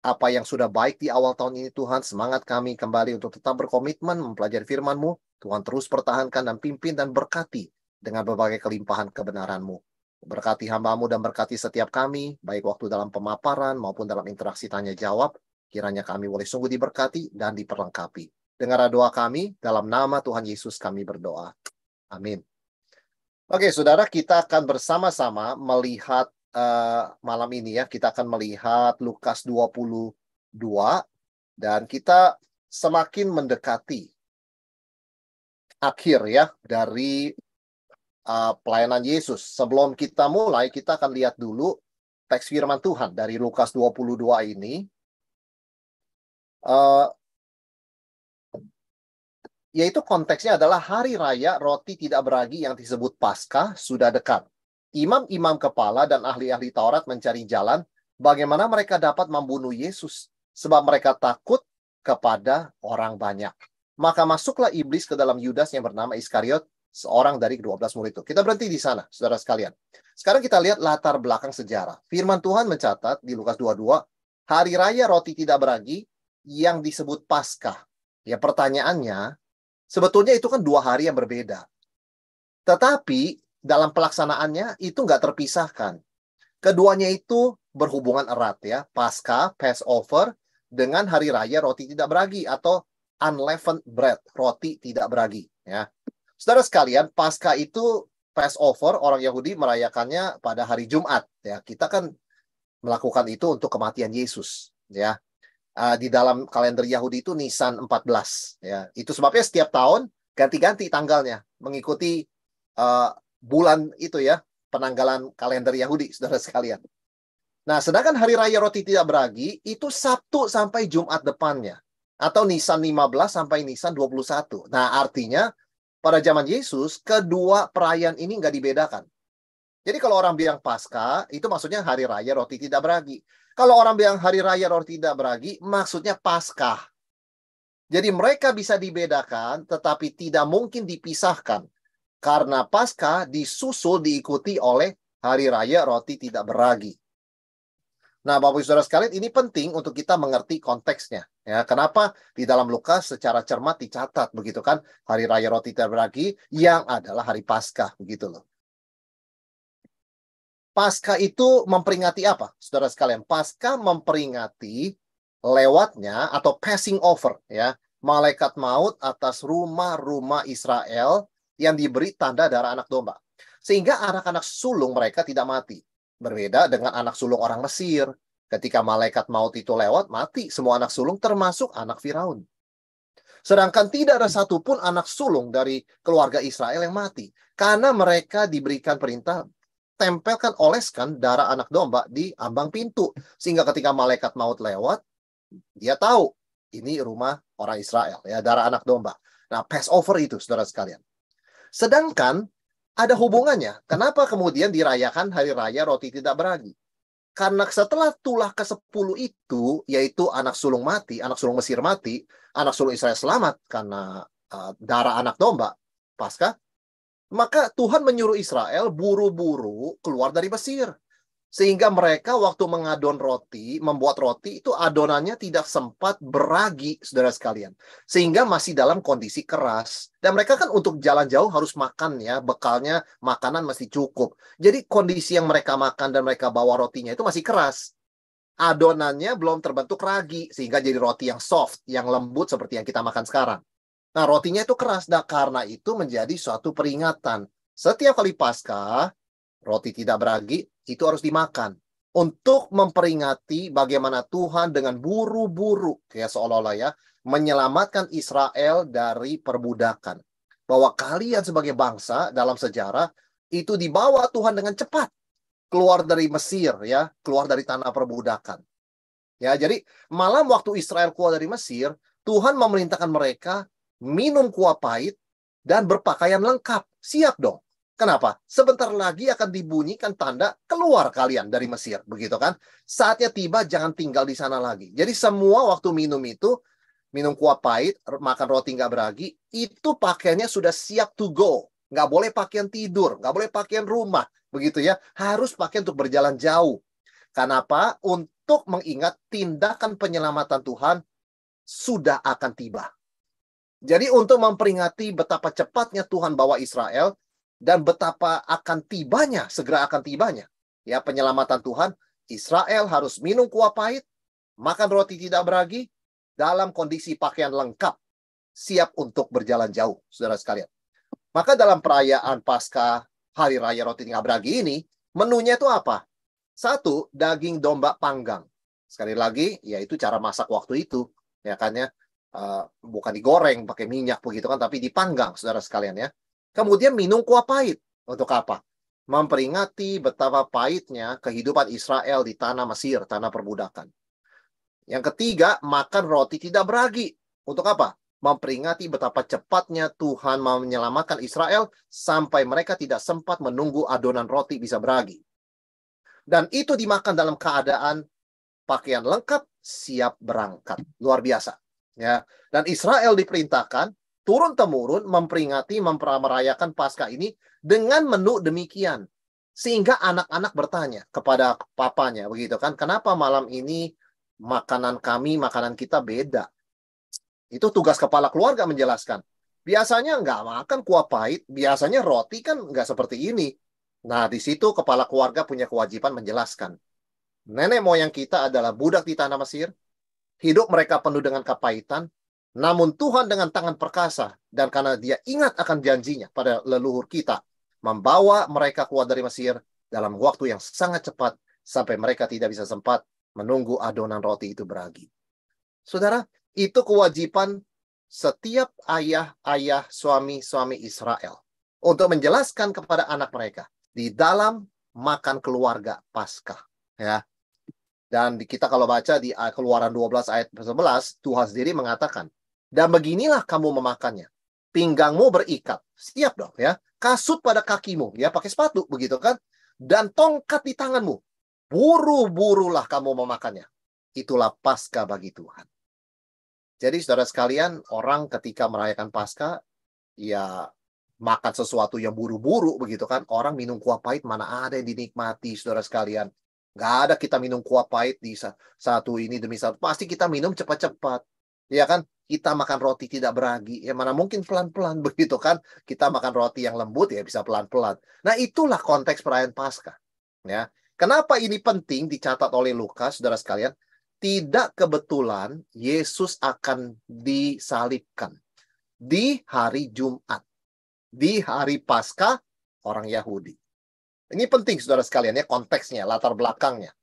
apa yang sudah baik di awal tahun ini Tuhan. Semangat kami kembali untuk tetap berkomitmen mempelajari firman-Mu. Tuhan terus pertahankan dan pimpin dan berkati dengan berbagai kelimpahan kebenaran-Mu. Berkati hamba-Mu dan berkati setiap kami, baik waktu dalam pemaparan maupun dalam interaksi tanya jawab. Kiranya kami boleh sungguh diberkati dan diperlengkapi. Dengar doa kami, dalam nama Tuhan Yesus kami berdoa. Amin. Oke, saudara, kita akan bersama-sama melihat uh, malam ini ya kita akan melihat Lukas 22 dan kita semakin mendekati akhir ya dari uh, pelayanan Yesus. Sebelum kita mulai, kita akan lihat dulu teks firman Tuhan dari Lukas 22 ini. Uh, yaitu konteksnya adalah hari raya roti tidak beragi yang disebut Paskah sudah dekat imam-imam kepala dan ahli-ahli Taurat mencari jalan bagaimana mereka dapat membunuh Yesus sebab mereka takut kepada orang banyak. Maka masuklah iblis ke dalam Yudas yang bernama Iskariot, seorang dari ke belas murid itu. Kita berhenti di sana, saudara sekalian. Sekarang kita lihat latar belakang sejarah. Firman Tuhan mencatat di Lukas 22, hari raya roti tidak beragi yang disebut Paskah. Ya pertanyaannya, sebetulnya itu kan dua hari yang berbeda. Tetapi dalam pelaksanaannya itu nggak terpisahkan. Keduanya itu berhubungan erat ya, Pasca, Passover, dengan Hari Raya Roti Tidak Beragi atau Unleavened Bread, Roti Tidak Beragi. Ya. Saudara sekalian, Pasca itu Passover, orang Yahudi merayakannya pada hari Jumat. Ya, kita kan melakukan itu untuk kematian Yesus. Ya, uh, di dalam kalender Yahudi itu Nisan 14. Ya, itu sebabnya setiap tahun ganti-ganti tanggalnya mengikuti uh, bulan itu ya, penanggalan kalender Yahudi, saudara sekalian. Nah, sedangkan hari raya roti tidak beragi itu Sabtu sampai Jumat depannya. Atau Nisan 15 sampai Nisan 21. Nah, artinya pada zaman Yesus, kedua perayaan ini nggak dibedakan. Jadi kalau orang bilang pasca, itu maksudnya hari raya roti tidak beragi. Kalau orang bilang hari raya roti tidak beragi, maksudnya Pasca. Jadi mereka bisa dibedakan, tetapi tidak mungkin dipisahkan. Karena Pasca disusul diikuti oleh hari raya roti tidak beragi. Nah, Bapak Ibu Saudara sekalian, ini penting untuk kita mengerti konteksnya. Ya, kenapa di dalam Lukas secara cermat dicatat begitu kan hari raya roti tidak beragi yang adalah hari Pasca begitu loh. Paskah itu memperingati apa? Saudara sekalian, Pasca memperingati lewatnya atau passing over ya malaikat maut atas rumah-rumah Israel yang diberi tanda darah anak domba. Sehingga anak-anak sulung mereka tidak mati. Berbeda dengan anak sulung orang Mesir. Ketika malaikat maut itu lewat, mati semua anak sulung termasuk anak Firaun. Sedangkan tidak ada satupun anak sulung dari keluarga Israel yang mati. Karena mereka diberikan perintah tempelkan, oleskan darah anak domba di ambang pintu. Sehingga ketika malaikat maut lewat, dia tahu ini rumah orang Israel, ya darah anak domba. Nah, Passover itu, saudara sekalian. Sedangkan ada hubungannya. Kenapa kemudian dirayakan hari raya roti tidak beragi? Karena setelah tulah ke-10 itu, yaitu anak sulung mati, anak sulung Mesir mati, anak sulung Israel selamat karena uh, darah anak domba, pasca, maka Tuhan menyuruh Israel buru-buru keluar dari Mesir sehingga mereka waktu mengadon roti, membuat roti itu adonannya tidak sempat beragi, saudara sekalian. Sehingga masih dalam kondisi keras. Dan mereka kan untuk jalan jauh harus makan ya, bekalnya makanan masih cukup. Jadi kondisi yang mereka makan dan mereka bawa rotinya itu masih keras. Adonannya belum terbentuk ragi, sehingga jadi roti yang soft, yang lembut seperti yang kita makan sekarang. Nah, rotinya itu keras. Nah, karena itu menjadi suatu peringatan. Setiap kali pasca roti tidak beragi, itu harus dimakan untuk memperingati bagaimana Tuhan dengan buru-buru ya seolah-olah ya menyelamatkan Israel dari perbudakan bahwa kalian sebagai bangsa dalam sejarah itu dibawa Tuhan dengan cepat keluar dari Mesir ya keluar dari tanah perbudakan ya jadi malam waktu Israel keluar dari Mesir Tuhan memerintahkan mereka minum kuah pahit dan berpakaian lengkap siap dong Kenapa? Sebentar lagi akan dibunyikan tanda keluar kalian dari Mesir, begitu kan? Saatnya tiba, jangan tinggal di sana lagi. Jadi semua waktu minum itu, minum kuah pahit, makan roti nggak beragi, itu pakaiannya sudah siap to go. Nggak boleh pakaian tidur, nggak boleh pakaian rumah, begitu ya. Harus pakaian untuk berjalan jauh. Kenapa? Untuk mengingat tindakan penyelamatan Tuhan sudah akan tiba. Jadi untuk memperingati betapa cepatnya Tuhan bawa Israel, dan betapa akan tibanya, segera akan tibanya. Ya, penyelamatan Tuhan, Israel harus minum kuah pahit, makan roti tidak beragi, dalam kondisi pakaian lengkap, siap untuk berjalan jauh, saudara sekalian. Maka dalam perayaan pasca Hari Raya Roti Tidak Beragi ini, menunya itu apa? Satu, daging domba panggang. Sekali lagi, yaitu cara masak waktu itu, ya kan ya. Uh, bukan digoreng pakai minyak begitu kan, tapi dipanggang, saudara sekalian ya Kemudian minum kuah pahit. Untuk apa? Memperingati betapa pahitnya kehidupan Israel di tanah Mesir, tanah perbudakan. Yang ketiga, makan roti tidak beragi. Untuk apa? Memperingati betapa cepatnya Tuhan mau menyelamatkan Israel sampai mereka tidak sempat menunggu adonan roti bisa beragi. Dan itu dimakan dalam keadaan pakaian lengkap, siap berangkat. Luar biasa. Ya. Dan Israel diperintahkan turun temurun memperingati merayakan Paskah ini dengan menu demikian sehingga anak-anak bertanya kepada papanya begitu kan kenapa malam ini makanan kami makanan kita beda itu tugas kepala keluarga menjelaskan biasanya nggak makan kuah pahit biasanya roti kan nggak seperti ini nah di situ kepala keluarga punya kewajiban menjelaskan nenek moyang kita adalah budak di tanah Mesir hidup mereka penuh dengan kepahitan namun Tuhan dengan tangan perkasa dan karena dia ingat akan janjinya pada leluhur kita, membawa mereka keluar dari Mesir dalam waktu yang sangat cepat sampai mereka tidak bisa sempat menunggu adonan roti itu beragi. Saudara, itu kewajiban setiap ayah-ayah suami-suami Israel untuk menjelaskan kepada anak mereka di dalam makan keluarga Paskah, ya. Dan kita kalau baca di eh, Keluaran 12 ayat 11, Tuhan sendiri mengatakan, dan beginilah kamu memakannya. Pinggangmu berikat. Siap dong ya. Kasut pada kakimu. Ya pakai sepatu begitu kan. Dan tongkat di tanganmu. Buru-burulah kamu memakannya. Itulah Paskah bagi Tuhan. Jadi saudara sekalian, orang ketika merayakan Paskah ya makan sesuatu yang buru-buru begitu kan. Orang minum kuah pahit mana ada yang dinikmati saudara sekalian. Gak ada kita minum kuah pahit di satu ini demi satu. Pasti kita minum cepat-cepat. Ya kan? kita makan roti tidak beragi, ya mana mungkin pelan-pelan begitu kan? Kita makan roti yang lembut ya bisa pelan-pelan. Nah itulah konteks perayaan Paskah. Ya, kenapa ini penting dicatat oleh Lukas, saudara sekalian? Tidak kebetulan Yesus akan disalibkan di hari Jumat, di hari Paskah orang Yahudi. Ini penting saudara sekalian ya konteksnya, latar belakangnya.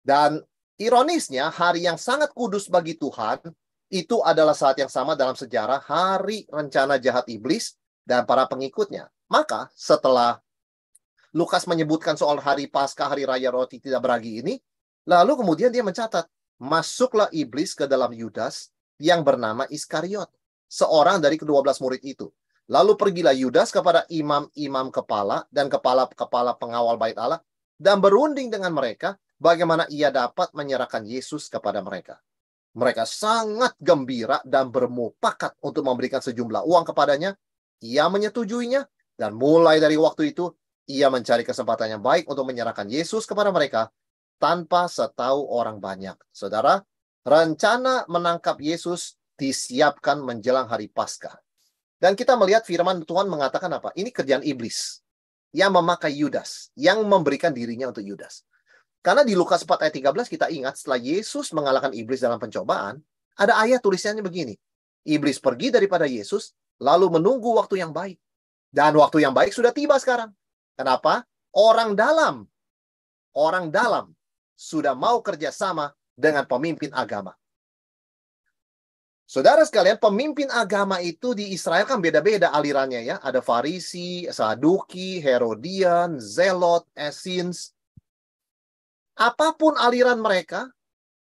Dan ironisnya hari yang sangat kudus bagi Tuhan itu adalah saat yang sama dalam sejarah hari rencana jahat iblis dan para pengikutnya. Maka setelah Lukas menyebutkan soal hari pasca hari raya roti tidak beragi ini, lalu kemudian dia mencatat, masuklah iblis ke dalam Yudas yang bernama Iskariot, seorang dari kedua belas murid itu. Lalu pergilah Yudas kepada imam-imam kepala dan kepala-kepala pengawal bait Allah dan berunding dengan mereka bagaimana ia dapat menyerahkan Yesus kepada mereka. Mereka sangat gembira dan bermupakat untuk memberikan sejumlah uang kepadanya. Ia menyetujuinya dan mulai dari waktu itu ia mencari kesempatan yang baik untuk menyerahkan Yesus kepada mereka tanpa setahu orang banyak. Saudara, rencana menangkap Yesus disiapkan menjelang hari Paskah. Dan kita melihat firman Tuhan mengatakan apa? Ini kerjaan iblis yang memakai Yudas, yang memberikan dirinya untuk Yudas. Karena di Lukas 4 ayat 13 kita ingat setelah Yesus mengalahkan iblis dalam pencobaan, ada ayat tulisannya begini. Iblis pergi daripada Yesus, lalu menunggu waktu yang baik. Dan waktu yang baik sudah tiba sekarang. Kenapa? Orang dalam. Orang dalam sudah mau kerjasama dengan pemimpin agama. Saudara sekalian, pemimpin agama itu di Israel kan beda-beda alirannya ya. Ada Farisi, Saduki, Herodian, Zelot, Essens, Apapun aliran mereka,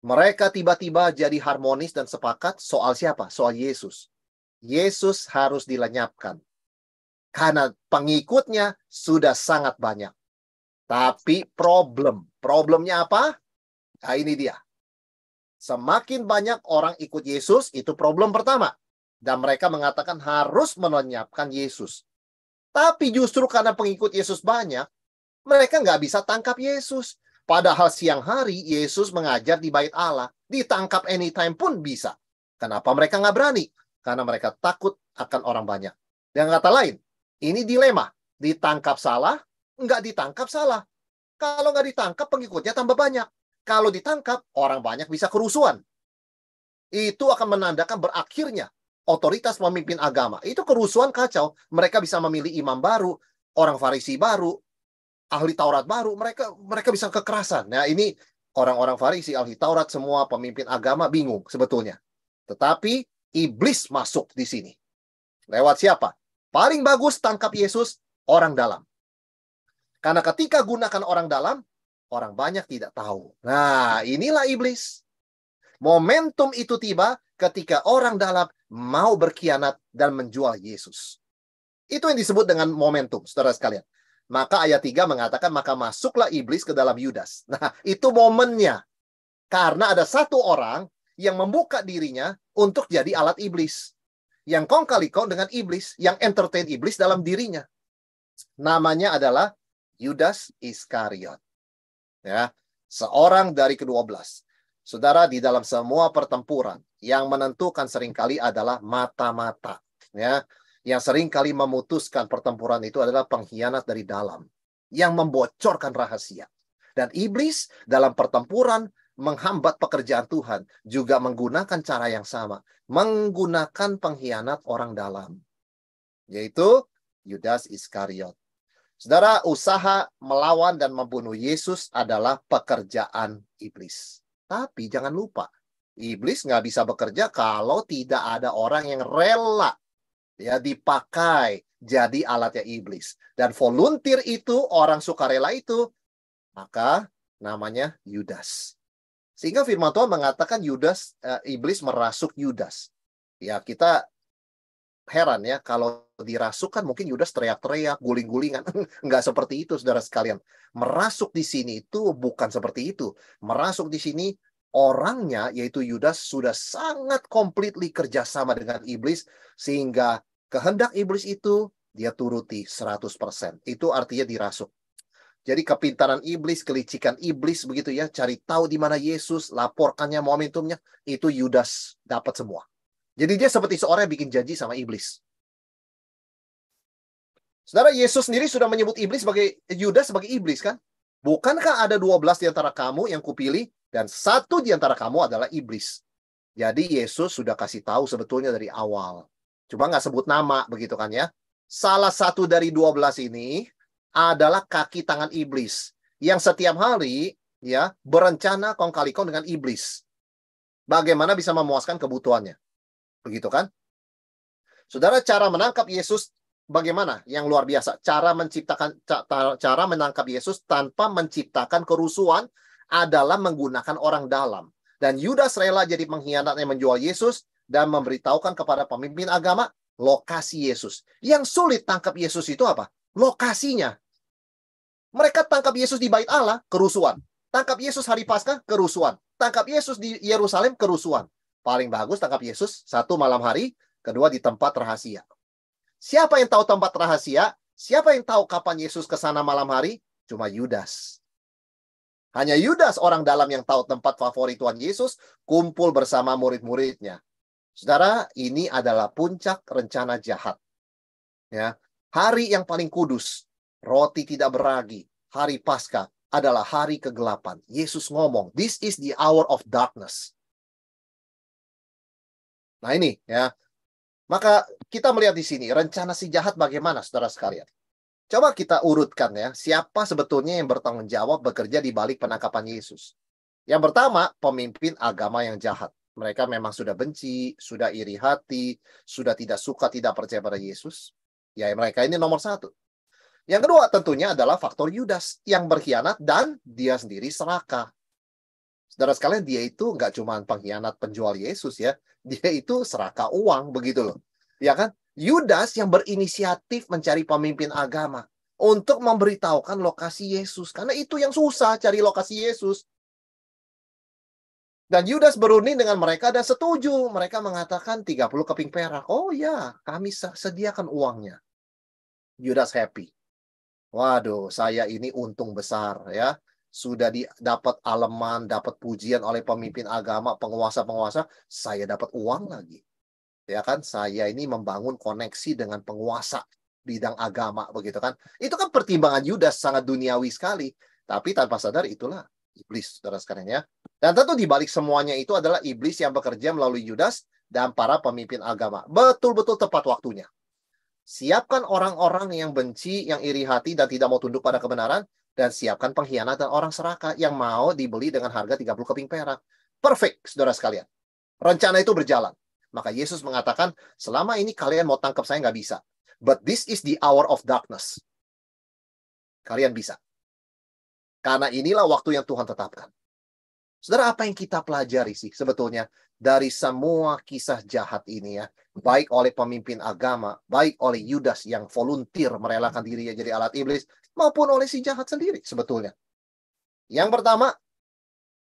mereka tiba-tiba jadi harmonis dan sepakat soal siapa? Soal Yesus. Yesus harus dilenyapkan. Karena pengikutnya sudah sangat banyak. Tapi problem. Problemnya apa? Nah, ini dia. Semakin banyak orang ikut Yesus, itu problem pertama. Dan mereka mengatakan harus melenyapkan Yesus. Tapi justru karena pengikut Yesus banyak, mereka nggak bisa tangkap Yesus. Padahal siang hari Yesus mengajar di bait Allah. Ditangkap anytime pun bisa. Kenapa mereka nggak berani? Karena mereka takut akan orang banyak. Dengan kata lain, ini dilema. Ditangkap salah, nggak ditangkap salah. Kalau nggak ditangkap, pengikutnya tambah banyak. Kalau ditangkap, orang banyak bisa kerusuhan. Itu akan menandakan berakhirnya otoritas memimpin agama. Itu kerusuhan kacau. Mereka bisa memilih imam baru, orang farisi baru, ahli Taurat baru, mereka mereka bisa kekerasan. Nah, ini orang-orang Farisi, ahli Taurat semua pemimpin agama bingung sebetulnya. Tetapi iblis masuk di sini. Lewat siapa? Paling bagus tangkap Yesus orang dalam. Karena ketika gunakan orang dalam, orang banyak tidak tahu. Nah, inilah iblis. Momentum itu tiba ketika orang dalam mau berkhianat dan menjual Yesus. Itu yang disebut dengan momentum, saudara sekalian. Maka ayat 3 mengatakan, maka masuklah iblis ke dalam Yudas. Nah, itu momennya. Karena ada satu orang yang membuka dirinya untuk jadi alat iblis. Yang kong kali kong dengan iblis, yang entertain iblis dalam dirinya. Namanya adalah Yudas Iskariot. Ya, seorang dari kedua belas. Saudara, di dalam semua pertempuran, yang menentukan seringkali adalah mata-mata. Ya, yang sering kali memutuskan pertempuran itu adalah pengkhianat dari dalam yang membocorkan rahasia. Dan iblis dalam pertempuran menghambat pekerjaan Tuhan juga menggunakan cara yang sama, menggunakan pengkhianat orang dalam, yaitu Yudas Iskariot. Saudara, usaha melawan dan membunuh Yesus adalah pekerjaan iblis. Tapi jangan lupa, iblis nggak bisa bekerja kalau tidak ada orang yang rela ya dipakai jadi alatnya iblis. Dan volunteer itu orang sukarela itu maka namanya Yudas. Sehingga firman Tuhan mengatakan Yudas uh, iblis merasuk Yudas. Ya, kita heran ya kalau dirasukkan mungkin Yudas teriak-teriak, guling-gulingan. nggak seperti itu saudara sekalian. Merasuk di sini itu bukan seperti itu. Merasuk di sini orangnya yaitu Yudas sudah sangat completely kerjasama dengan iblis sehingga kehendak iblis itu dia turuti 100%. Itu artinya dirasuk. Jadi kepintaran iblis, kelicikan iblis begitu ya, cari tahu di mana Yesus, laporkannya momentumnya, itu Yudas dapat semua. Jadi dia seperti seorang yang bikin janji sama iblis. Saudara Yesus sendiri sudah menyebut iblis sebagai Yudas sebagai iblis kan? Bukankah ada 12 di antara kamu yang kupilih dan satu di antara kamu adalah iblis. Jadi Yesus sudah kasih tahu sebetulnya dari awal. Cuma nggak sebut nama begitu kan ya. Salah satu dari dua belas ini adalah kaki tangan iblis. Yang setiap hari ya berencana kong kali kong dengan iblis. Bagaimana bisa memuaskan kebutuhannya. Begitu kan? Saudara cara menangkap Yesus bagaimana? Yang luar biasa. Cara menciptakan cara menangkap Yesus tanpa menciptakan kerusuhan adalah menggunakan orang dalam. Dan Yudas rela jadi pengkhianat yang menjual Yesus dan memberitahukan kepada pemimpin agama lokasi Yesus. Yang sulit tangkap Yesus itu apa? Lokasinya. Mereka tangkap Yesus di bait Allah, kerusuhan. Tangkap Yesus hari Paskah, kerusuhan. Tangkap Yesus di Yerusalem, kerusuhan. Paling bagus tangkap Yesus, satu malam hari, kedua di tempat rahasia. Siapa yang tahu tempat rahasia? Siapa yang tahu kapan Yesus ke sana malam hari? Cuma Yudas. Hanya Yudas orang dalam yang tahu tempat favorit Tuhan Yesus kumpul bersama murid-muridnya. Saudara, ini adalah puncak rencana jahat. Ya, hari yang paling kudus, roti tidak beragi, hari Paskah adalah hari kegelapan. Yesus ngomong, "This is the hour of darkness." Nah, ini ya. Maka kita melihat di sini rencana si jahat bagaimana Saudara sekalian. Coba kita urutkan ya, siapa sebetulnya yang bertanggung jawab bekerja di balik penangkapan Yesus? Yang pertama, pemimpin agama yang jahat. Mereka memang sudah benci, sudah iri hati, sudah tidak suka, tidak percaya pada Yesus. Ya, mereka ini nomor satu. Yang kedua tentunya adalah faktor Yudas yang berkhianat dan dia sendiri serakah Saudara sekalian, dia itu nggak cuma pengkhianat penjual Yesus ya. Dia itu serakah uang begitu loh. Ya kan? Yudas yang berinisiatif mencari pemimpin agama untuk memberitahukan lokasi Yesus. Karena itu yang susah cari lokasi Yesus. Dan Yudas berunding dengan mereka dan setuju. Mereka mengatakan 30 keping perak. Oh ya, kami sediakan uangnya. Yudas happy. Waduh, saya ini untung besar ya. Sudah dapat aleman, dapat pujian oleh pemimpin agama, penguasa-penguasa. Saya dapat uang lagi ya kan saya ini membangun koneksi dengan penguasa bidang agama begitu kan itu kan pertimbangan Yudas sangat duniawi sekali tapi tanpa sadar itulah iblis saudara sekalian ya dan tentu di balik semuanya itu adalah iblis yang bekerja melalui Yudas dan para pemimpin agama betul-betul tepat waktunya siapkan orang-orang yang benci yang iri hati dan tidak mau tunduk pada kebenaran dan siapkan pengkhianat dan orang serakah yang mau dibeli dengan harga 30 keping perak perfect saudara sekalian rencana itu berjalan maka Yesus mengatakan, selama ini kalian mau tangkap saya nggak bisa. But this is the hour of darkness. Kalian bisa. Karena inilah waktu yang Tuhan tetapkan. Saudara, apa yang kita pelajari sih sebetulnya dari semua kisah jahat ini ya? Baik oleh pemimpin agama, baik oleh Yudas yang volunteer merelakan dirinya jadi alat iblis, maupun oleh si jahat sendiri sebetulnya. Yang pertama,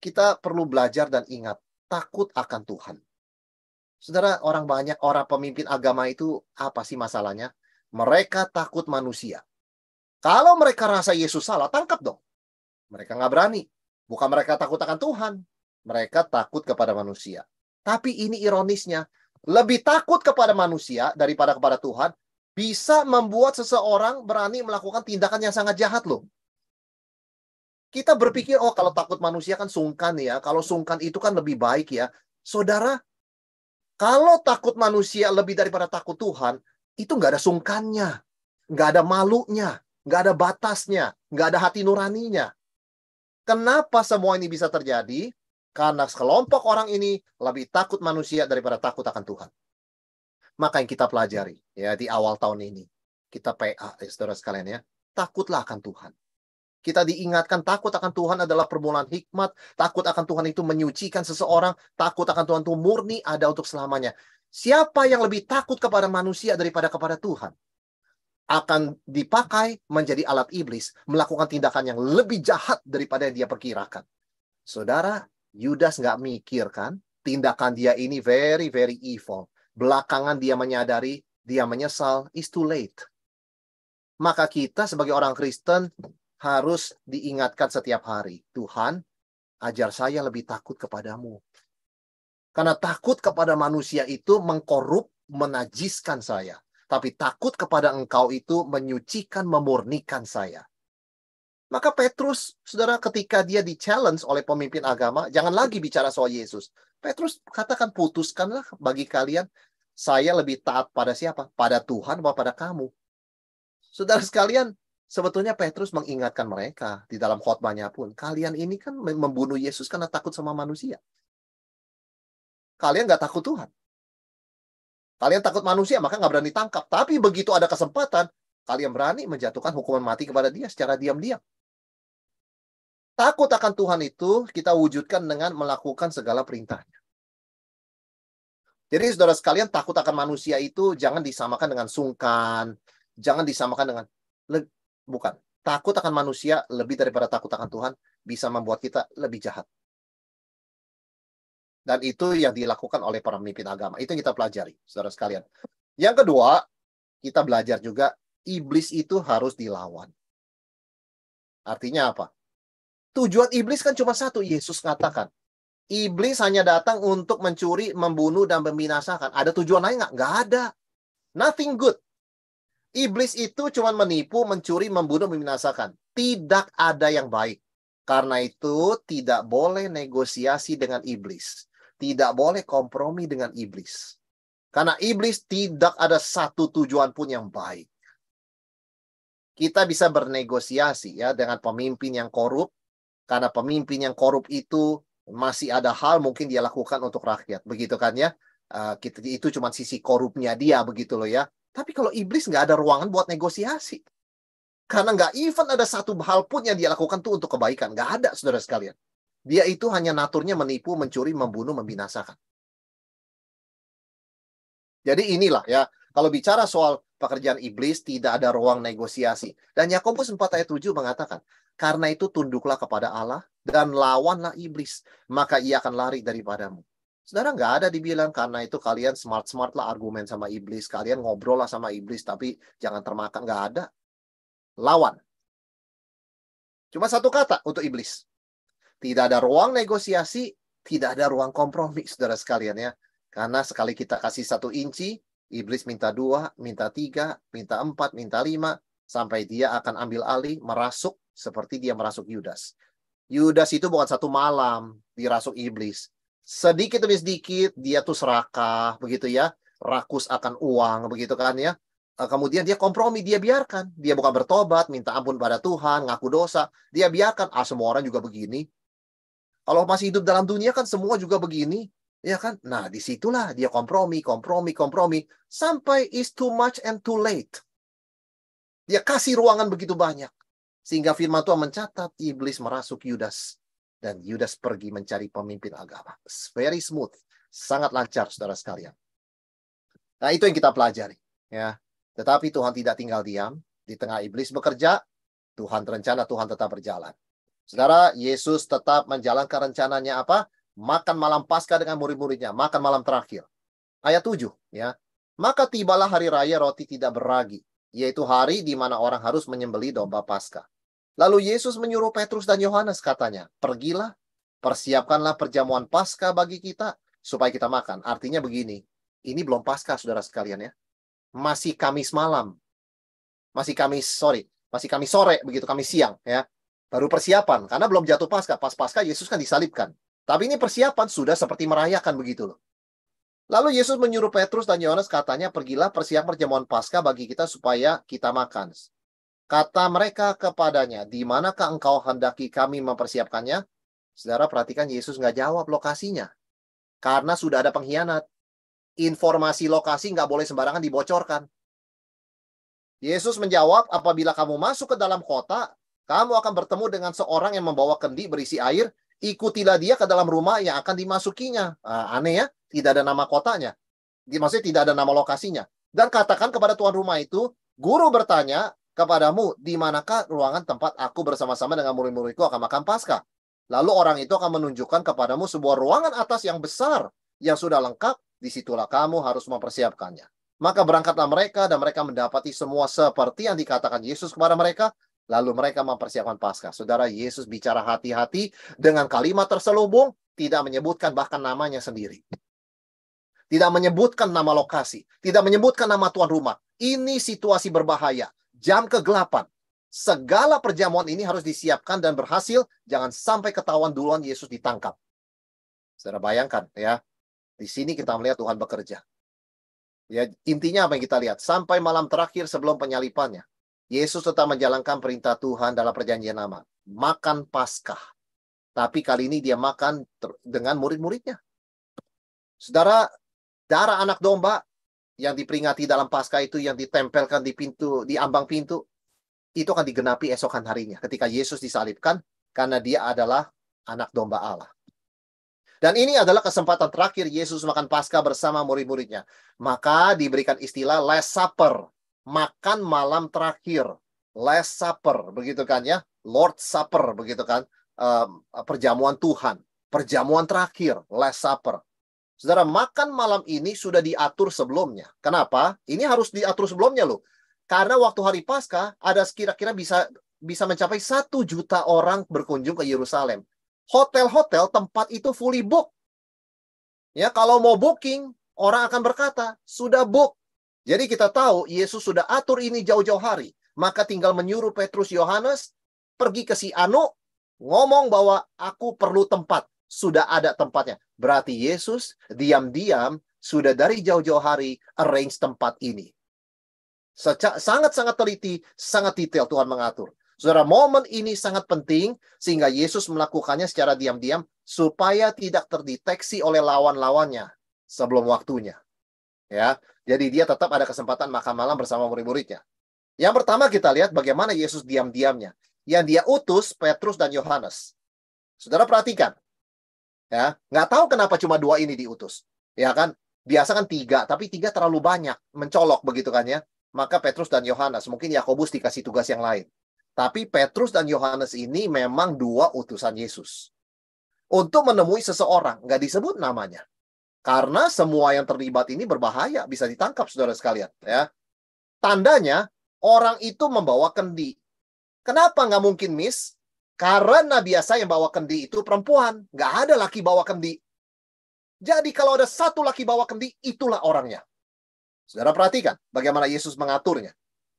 kita perlu belajar dan ingat, takut akan Tuhan Saudara, orang banyak, orang pemimpin agama itu apa sih masalahnya? Mereka takut manusia. Kalau mereka rasa Yesus salah, tangkap dong. Mereka nggak berani. Bukan mereka takut akan Tuhan. Mereka takut kepada manusia. Tapi ini ironisnya. Lebih takut kepada manusia daripada kepada Tuhan bisa membuat seseorang berani melakukan tindakan yang sangat jahat loh. Kita berpikir, oh kalau takut manusia kan sungkan ya. Kalau sungkan itu kan lebih baik ya. Saudara, kalau takut manusia lebih daripada takut Tuhan, itu nggak ada sungkannya, nggak ada malunya, nggak ada batasnya, nggak ada hati nuraninya. Kenapa semua ini bisa terjadi? Karena sekelompok orang ini lebih takut manusia daripada takut akan Tuhan. Maka yang kita pelajari ya di awal tahun ini, kita PA ya saudara sekalian ya, takutlah akan Tuhan. Kita diingatkan takut akan Tuhan adalah permulaan hikmat, takut akan Tuhan itu menyucikan seseorang, takut akan Tuhan itu murni ada untuk selamanya. Siapa yang lebih takut kepada manusia daripada kepada Tuhan? Akan dipakai menjadi alat iblis, melakukan tindakan yang lebih jahat daripada yang dia perkirakan. Saudara, Yudas nggak mikirkan tindakan dia ini very, very evil. Belakangan dia menyadari, dia menyesal, it's too late maka kita sebagai orang Kristen harus diingatkan setiap hari. Tuhan, ajar saya lebih takut kepadamu. Karena takut kepada manusia itu mengkorup, menajiskan saya. Tapi takut kepada engkau itu menyucikan, memurnikan saya. Maka Petrus, saudara, ketika dia di-challenge oleh pemimpin agama, jangan lagi bicara soal Yesus. Petrus katakan, putuskanlah bagi kalian, saya lebih taat pada siapa? Pada Tuhan atau pada kamu. Saudara sekalian, Sebetulnya Petrus mengingatkan mereka di dalam khotbahnya pun, kalian ini kan membunuh Yesus karena takut sama manusia. Kalian nggak takut Tuhan. Kalian takut manusia, maka nggak berani tangkap. Tapi begitu ada kesempatan, kalian berani menjatuhkan hukuman mati kepada dia secara diam-diam. Takut akan Tuhan itu kita wujudkan dengan melakukan segala perintahnya. Jadi saudara sekalian, takut akan manusia itu jangan disamakan dengan sungkan, jangan disamakan dengan Bukan. Takut akan manusia lebih daripada takut akan Tuhan bisa membuat kita lebih jahat. Dan itu yang dilakukan oleh para pemimpin agama. Itu yang kita pelajari, saudara sekalian. Yang kedua, kita belajar juga iblis itu harus dilawan. Artinya apa? Tujuan iblis kan cuma satu. Yesus katakan, iblis hanya datang untuk mencuri, membunuh, dan membinasakan. Ada tujuan lain nggak? Nggak ada. Nothing good. Iblis itu cuma menipu, mencuri, membunuh, membinasakan. Tidak ada yang baik. Karena itu tidak boleh negosiasi dengan iblis. Tidak boleh kompromi dengan iblis. Karena iblis tidak ada satu tujuan pun yang baik. Kita bisa bernegosiasi ya dengan pemimpin yang korup. Karena pemimpin yang korup itu masih ada hal mungkin dia lakukan untuk rakyat. Begitu kan ya. Uh, kita, itu cuma sisi korupnya dia begitu loh ya tapi kalau iblis nggak ada ruangan buat negosiasi. Karena nggak even ada satu hal pun yang dia lakukan tuh untuk kebaikan. Nggak ada, saudara sekalian. Dia itu hanya naturnya menipu, mencuri, membunuh, membinasakan. Jadi inilah ya, kalau bicara soal pekerjaan iblis tidak ada ruang negosiasi. Dan Yakobus 4 ayat 7 mengatakan, karena itu tunduklah kepada Allah dan lawanlah iblis, maka ia akan lari daripadamu. Saudara nggak ada dibilang karena itu kalian smart-smart lah argumen sama iblis. Kalian ngobrol lah sama iblis tapi jangan termakan. Nggak ada. Lawan. Cuma satu kata untuk iblis. Tidak ada ruang negosiasi, tidak ada ruang kompromi, saudara sekalian ya. Karena sekali kita kasih satu inci, iblis minta dua, minta tiga, minta empat, minta lima, sampai dia akan ambil alih, merasuk seperti dia merasuk Yudas. Yudas itu bukan satu malam dirasuk iblis, sedikit demi sedikit dia tuh serakah begitu ya rakus akan uang begitu kan ya eh, kemudian dia kompromi dia biarkan dia bukan bertobat minta ampun pada Tuhan ngaku dosa dia biarkan ah semua orang juga begini kalau masih hidup dalam dunia kan semua juga begini ya kan nah disitulah dia kompromi kompromi kompromi sampai is too much and too late dia kasih ruangan begitu banyak sehingga firman Tuhan mencatat iblis merasuk Yudas dan Yudas pergi mencari pemimpin agama. Very smooth, sangat lancar saudara sekalian. Nah, itu yang kita pelajari, ya. Tetapi Tuhan tidak tinggal diam, di tengah iblis bekerja, Tuhan rencana Tuhan tetap berjalan. Saudara, Yesus tetap menjalankan rencananya apa? Makan malam pasca dengan murid-muridnya, makan malam terakhir. Ayat 7, ya. Maka tibalah hari raya roti tidak beragi, yaitu hari di mana orang harus menyembeli domba pasca. Lalu Yesus menyuruh Petrus dan Yohanes katanya, pergilah, persiapkanlah perjamuan paskah bagi kita supaya kita makan. Artinya begini, ini belum paskah saudara sekalian ya. Masih Kamis malam. Masih Kamis, sorry. Masih Kamis sore, begitu Kamis siang ya. Baru persiapan, karena belum jatuh paskah Pas paskah Yesus kan disalibkan. Tapi ini persiapan sudah seperti merayakan begitu loh. Lalu Yesus menyuruh Petrus dan Yohanes katanya, pergilah persiap perjamuan paskah bagi kita supaya kita makan. Kata mereka kepadanya, di manakah engkau hendaki kami mempersiapkannya? Saudara perhatikan Yesus nggak jawab lokasinya. Karena sudah ada pengkhianat. Informasi lokasi nggak boleh sembarangan dibocorkan. Yesus menjawab, apabila kamu masuk ke dalam kota, kamu akan bertemu dengan seorang yang membawa kendi berisi air, ikutilah dia ke dalam rumah yang akan dimasukinya. Nah, aneh ya, tidak ada nama kotanya. Maksudnya tidak ada nama lokasinya. Dan katakan kepada tuan rumah itu, guru bertanya, kepadamu di manakah ruangan tempat aku bersama-sama dengan murid-muridku akan makan pasca? Lalu orang itu akan menunjukkan kepadamu sebuah ruangan atas yang besar yang sudah lengkap, disitulah kamu harus mempersiapkannya. Maka berangkatlah mereka dan mereka mendapati semua seperti yang dikatakan Yesus kepada mereka. Lalu mereka mempersiapkan pasca. Saudara Yesus bicara hati-hati dengan kalimat terselubung, tidak menyebutkan bahkan namanya sendiri. Tidak menyebutkan nama lokasi, tidak menyebutkan nama tuan rumah. Ini situasi berbahaya jam kegelapan. Segala perjamuan ini harus disiapkan dan berhasil. Jangan sampai ketahuan duluan Yesus ditangkap. Saudara bayangkan ya. Di sini kita melihat Tuhan bekerja. Ya, intinya apa yang kita lihat? Sampai malam terakhir sebelum penyalipannya, Yesus tetap menjalankan perintah Tuhan dalam perjanjian lama. Makan Paskah. Tapi kali ini dia makan dengan murid-muridnya. Saudara, darah anak domba yang diperingati dalam pasca itu yang ditempelkan di pintu di ambang pintu itu akan digenapi esokan harinya ketika Yesus disalibkan karena dia adalah anak domba Allah. Dan ini adalah kesempatan terakhir Yesus makan pasca bersama murid-muridnya. Maka diberikan istilah last supper, makan malam terakhir, last supper begitu kan ya, Lord supper begitu kan, perjamuan Tuhan, perjamuan terakhir, last supper. Saudara, makan malam ini sudah diatur sebelumnya. Kenapa? Ini harus diatur sebelumnya loh. Karena waktu hari pasca ada kira-kira bisa bisa mencapai satu juta orang berkunjung ke Yerusalem. Hotel-hotel tempat itu fully book. Ya, kalau mau booking, orang akan berkata, sudah book. Jadi kita tahu Yesus sudah atur ini jauh-jauh hari. Maka tinggal menyuruh Petrus Yohanes pergi ke si Anu, ngomong bahwa aku perlu tempat sudah ada tempatnya. Berarti Yesus diam-diam sudah dari jauh-jauh hari arrange tempat ini. Sangat-sangat teliti, sangat detail Tuhan mengatur. Saudara, momen ini sangat penting sehingga Yesus melakukannya secara diam-diam supaya tidak terdeteksi oleh lawan-lawannya sebelum waktunya. Ya, jadi dia tetap ada kesempatan makan malam bersama murid-muridnya. Yang pertama kita lihat bagaimana Yesus diam-diamnya. Yang dia utus Petrus dan Yohanes. Saudara perhatikan, ya nggak tahu kenapa cuma dua ini diutus ya kan biasa kan tiga tapi tiga terlalu banyak mencolok begitu kan ya maka Petrus dan Yohanes mungkin Yakobus dikasih tugas yang lain tapi Petrus dan Yohanes ini memang dua utusan Yesus untuk menemui seseorang nggak disebut namanya karena semua yang terlibat ini berbahaya bisa ditangkap saudara sekalian ya tandanya orang itu membawa kendi kenapa nggak mungkin miss karena biasa yang bawa kendi itu perempuan. Nggak ada laki bawa kendi. Jadi kalau ada satu laki bawa kendi, itulah orangnya. Saudara perhatikan bagaimana Yesus mengaturnya.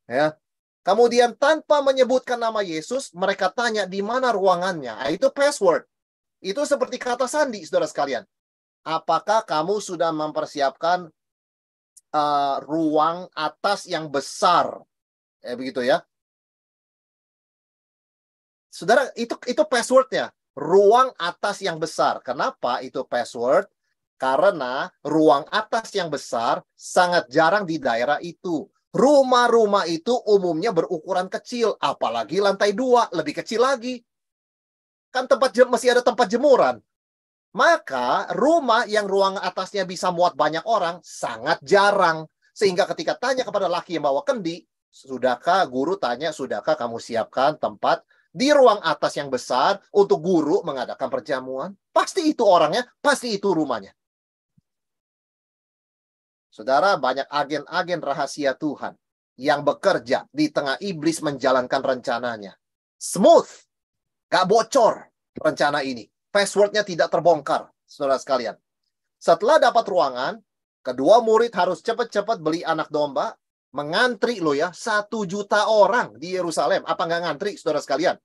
Ya. Kemudian tanpa menyebutkan nama Yesus, mereka tanya di mana ruangannya. Ah, itu password. Itu seperti kata sandi, saudara sekalian. Apakah kamu sudah mempersiapkan uh, ruang atas yang besar? Eh, begitu ya. Saudara, itu itu passwordnya. Ruang atas yang besar. Kenapa itu password? Karena ruang atas yang besar sangat jarang di daerah itu. Rumah-rumah itu umumnya berukuran kecil, apalagi lantai dua, lebih kecil lagi. Kan tempat jem, masih ada tempat jemuran. Maka rumah yang ruang atasnya bisa muat banyak orang sangat jarang. Sehingga ketika tanya kepada laki yang bawa kendi, sudahkah guru tanya, sudahkah kamu siapkan tempat di ruang atas yang besar untuk guru mengadakan perjamuan. Pasti itu orangnya, pasti itu rumahnya. Saudara, banyak agen-agen rahasia Tuhan yang bekerja di tengah iblis menjalankan rencananya. Smooth, gak bocor rencana ini. Passwordnya tidak terbongkar, saudara sekalian. Setelah dapat ruangan, kedua murid harus cepat-cepat beli anak domba Mengantri loh ya, satu juta orang di Yerusalem. Apa nggak ngantri, saudara sekalian?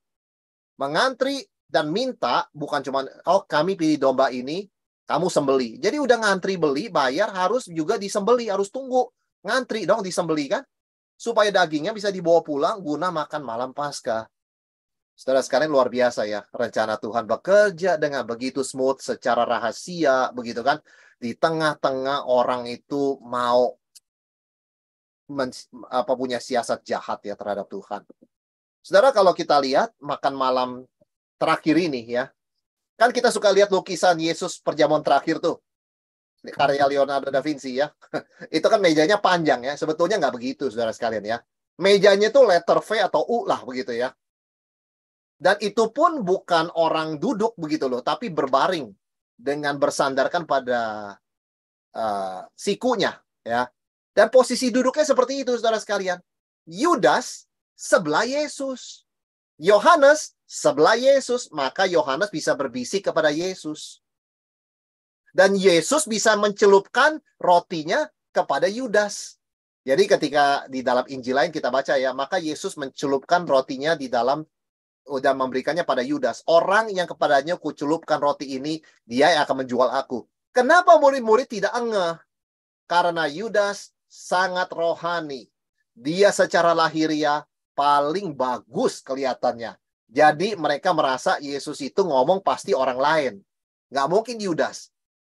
Mengantri dan minta, bukan cuma, oh kami pilih domba ini, kamu sembeli. Jadi udah ngantri beli, bayar, harus juga disembeli, harus tunggu. Ngantri dong disembeli kan? Supaya dagingnya bisa dibawa pulang guna makan malam pasca Saudara sekalian luar biasa ya. Rencana Tuhan bekerja dengan begitu smooth secara rahasia begitu kan. Di tengah-tengah orang itu mau men, apa punya siasat jahat ya terhadap Tuhan. Saudara kalau kita lihat makan malam terakhir ini ya. Kan kita suka lihat lukisan Yesus perjamuan terakhir tuh. Karya Leonardo da Vinci ya. Itu kan mejanya panjang ya. Sebetulnya nggak begitu saudara sekalian ya. Mejanya tuh letter V atau U lah begitu ya. Dan itu pun bukan orang duduk begitu loh, tapi berbaring dengan bersandarkan pada uh, sikunya ya. Dan posisi duduknya seperti itu, saudara sekalian. Yudas sebelah Yesus. Yohanes sebelah Yesus. Maka Yohanes bisa berbisik kepada Yesus. Dan Yesus bisa mencelupkan rotinya kepada Yudas. Jadi ketika di dalam Injil lain kita baca ya, maka Yesus mencelupkan rotinya di dalam udah memberikannya pada Yudas. Orang yang kepadanya kuculupkan roti ini, dia yang akan menjual aku. Kenapa murid-murid tidak engeh? Karena Yudas sangat rohani. Dia secara lahiriah paling bagus kelihatannya. Jadi mereka merasa Yesus itu ngomong pasti orang lain. Nggak mungkin Yudas.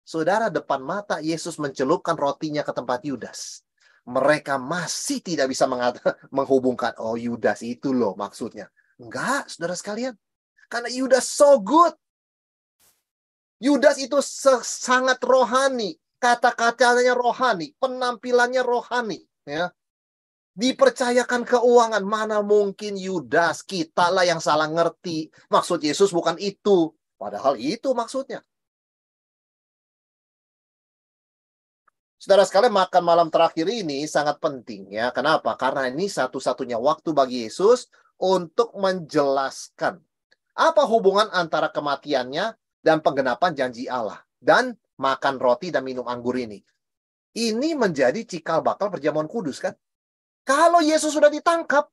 Saudara, depan mata Yesus mencelupkan rotinya ke tempat Yudas. Mereka masih tidak bisa mengata, menghubungkan, oh Yudas itu loh maksudnya. Enggak, saudara sekalian. Karena Yudas so good. Yudas itu sangat rohani kata-katanya rohani, penampilannya rohani, ya. Dipercayakan keuangan, mana mungkin Yudas kita lah yang salah ngerti. Maksud Yesus bukan itu, padahal itu maksudnya. Saudara sekalian, makan malam terakhir ini sangat penting ya. Kenapa? Karena ini satu-satunya waktu bagi Yesus untuk menjelaskan apa hubungan antara kematiannya dan penggenapan janji Allah dan makan roti dan minum anggur ini. Ini menjadi cikal bakal perjamuan kudus kan? Kalau Yesus sudah ditangkap,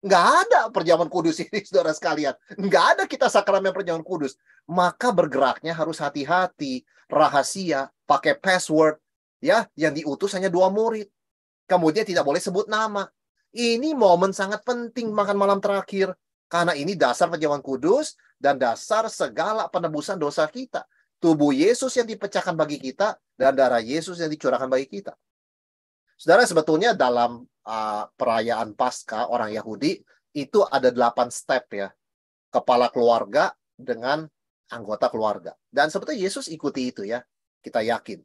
nggak ada perjamuan kudus ini saudara sekalian. Nggak ada kita sakramen perjamuan kudus. Maka bergeraknya harus hati-hati, rahasia, pakai password. ya Yang diutus hanya dua murid. Kemudian tidak boleh sebut nama. Ini momen sangat penting makan malam terakhir. Karena ini dasar perjamuan kudus dan dasar segala penebusan dosa kita tubuh Yesus yang dipecahkan bagi kita dan darah Yesus yang dicurahkan bagi kita. Saudara, sebetulnya dalam uh, perayaan Paskah orang Yahudi itu ada delapan step ya. Kepala keluarga dengan anggota keluarga. Dan sebetulnya Yesus ikuti itu ya. Kita yakin.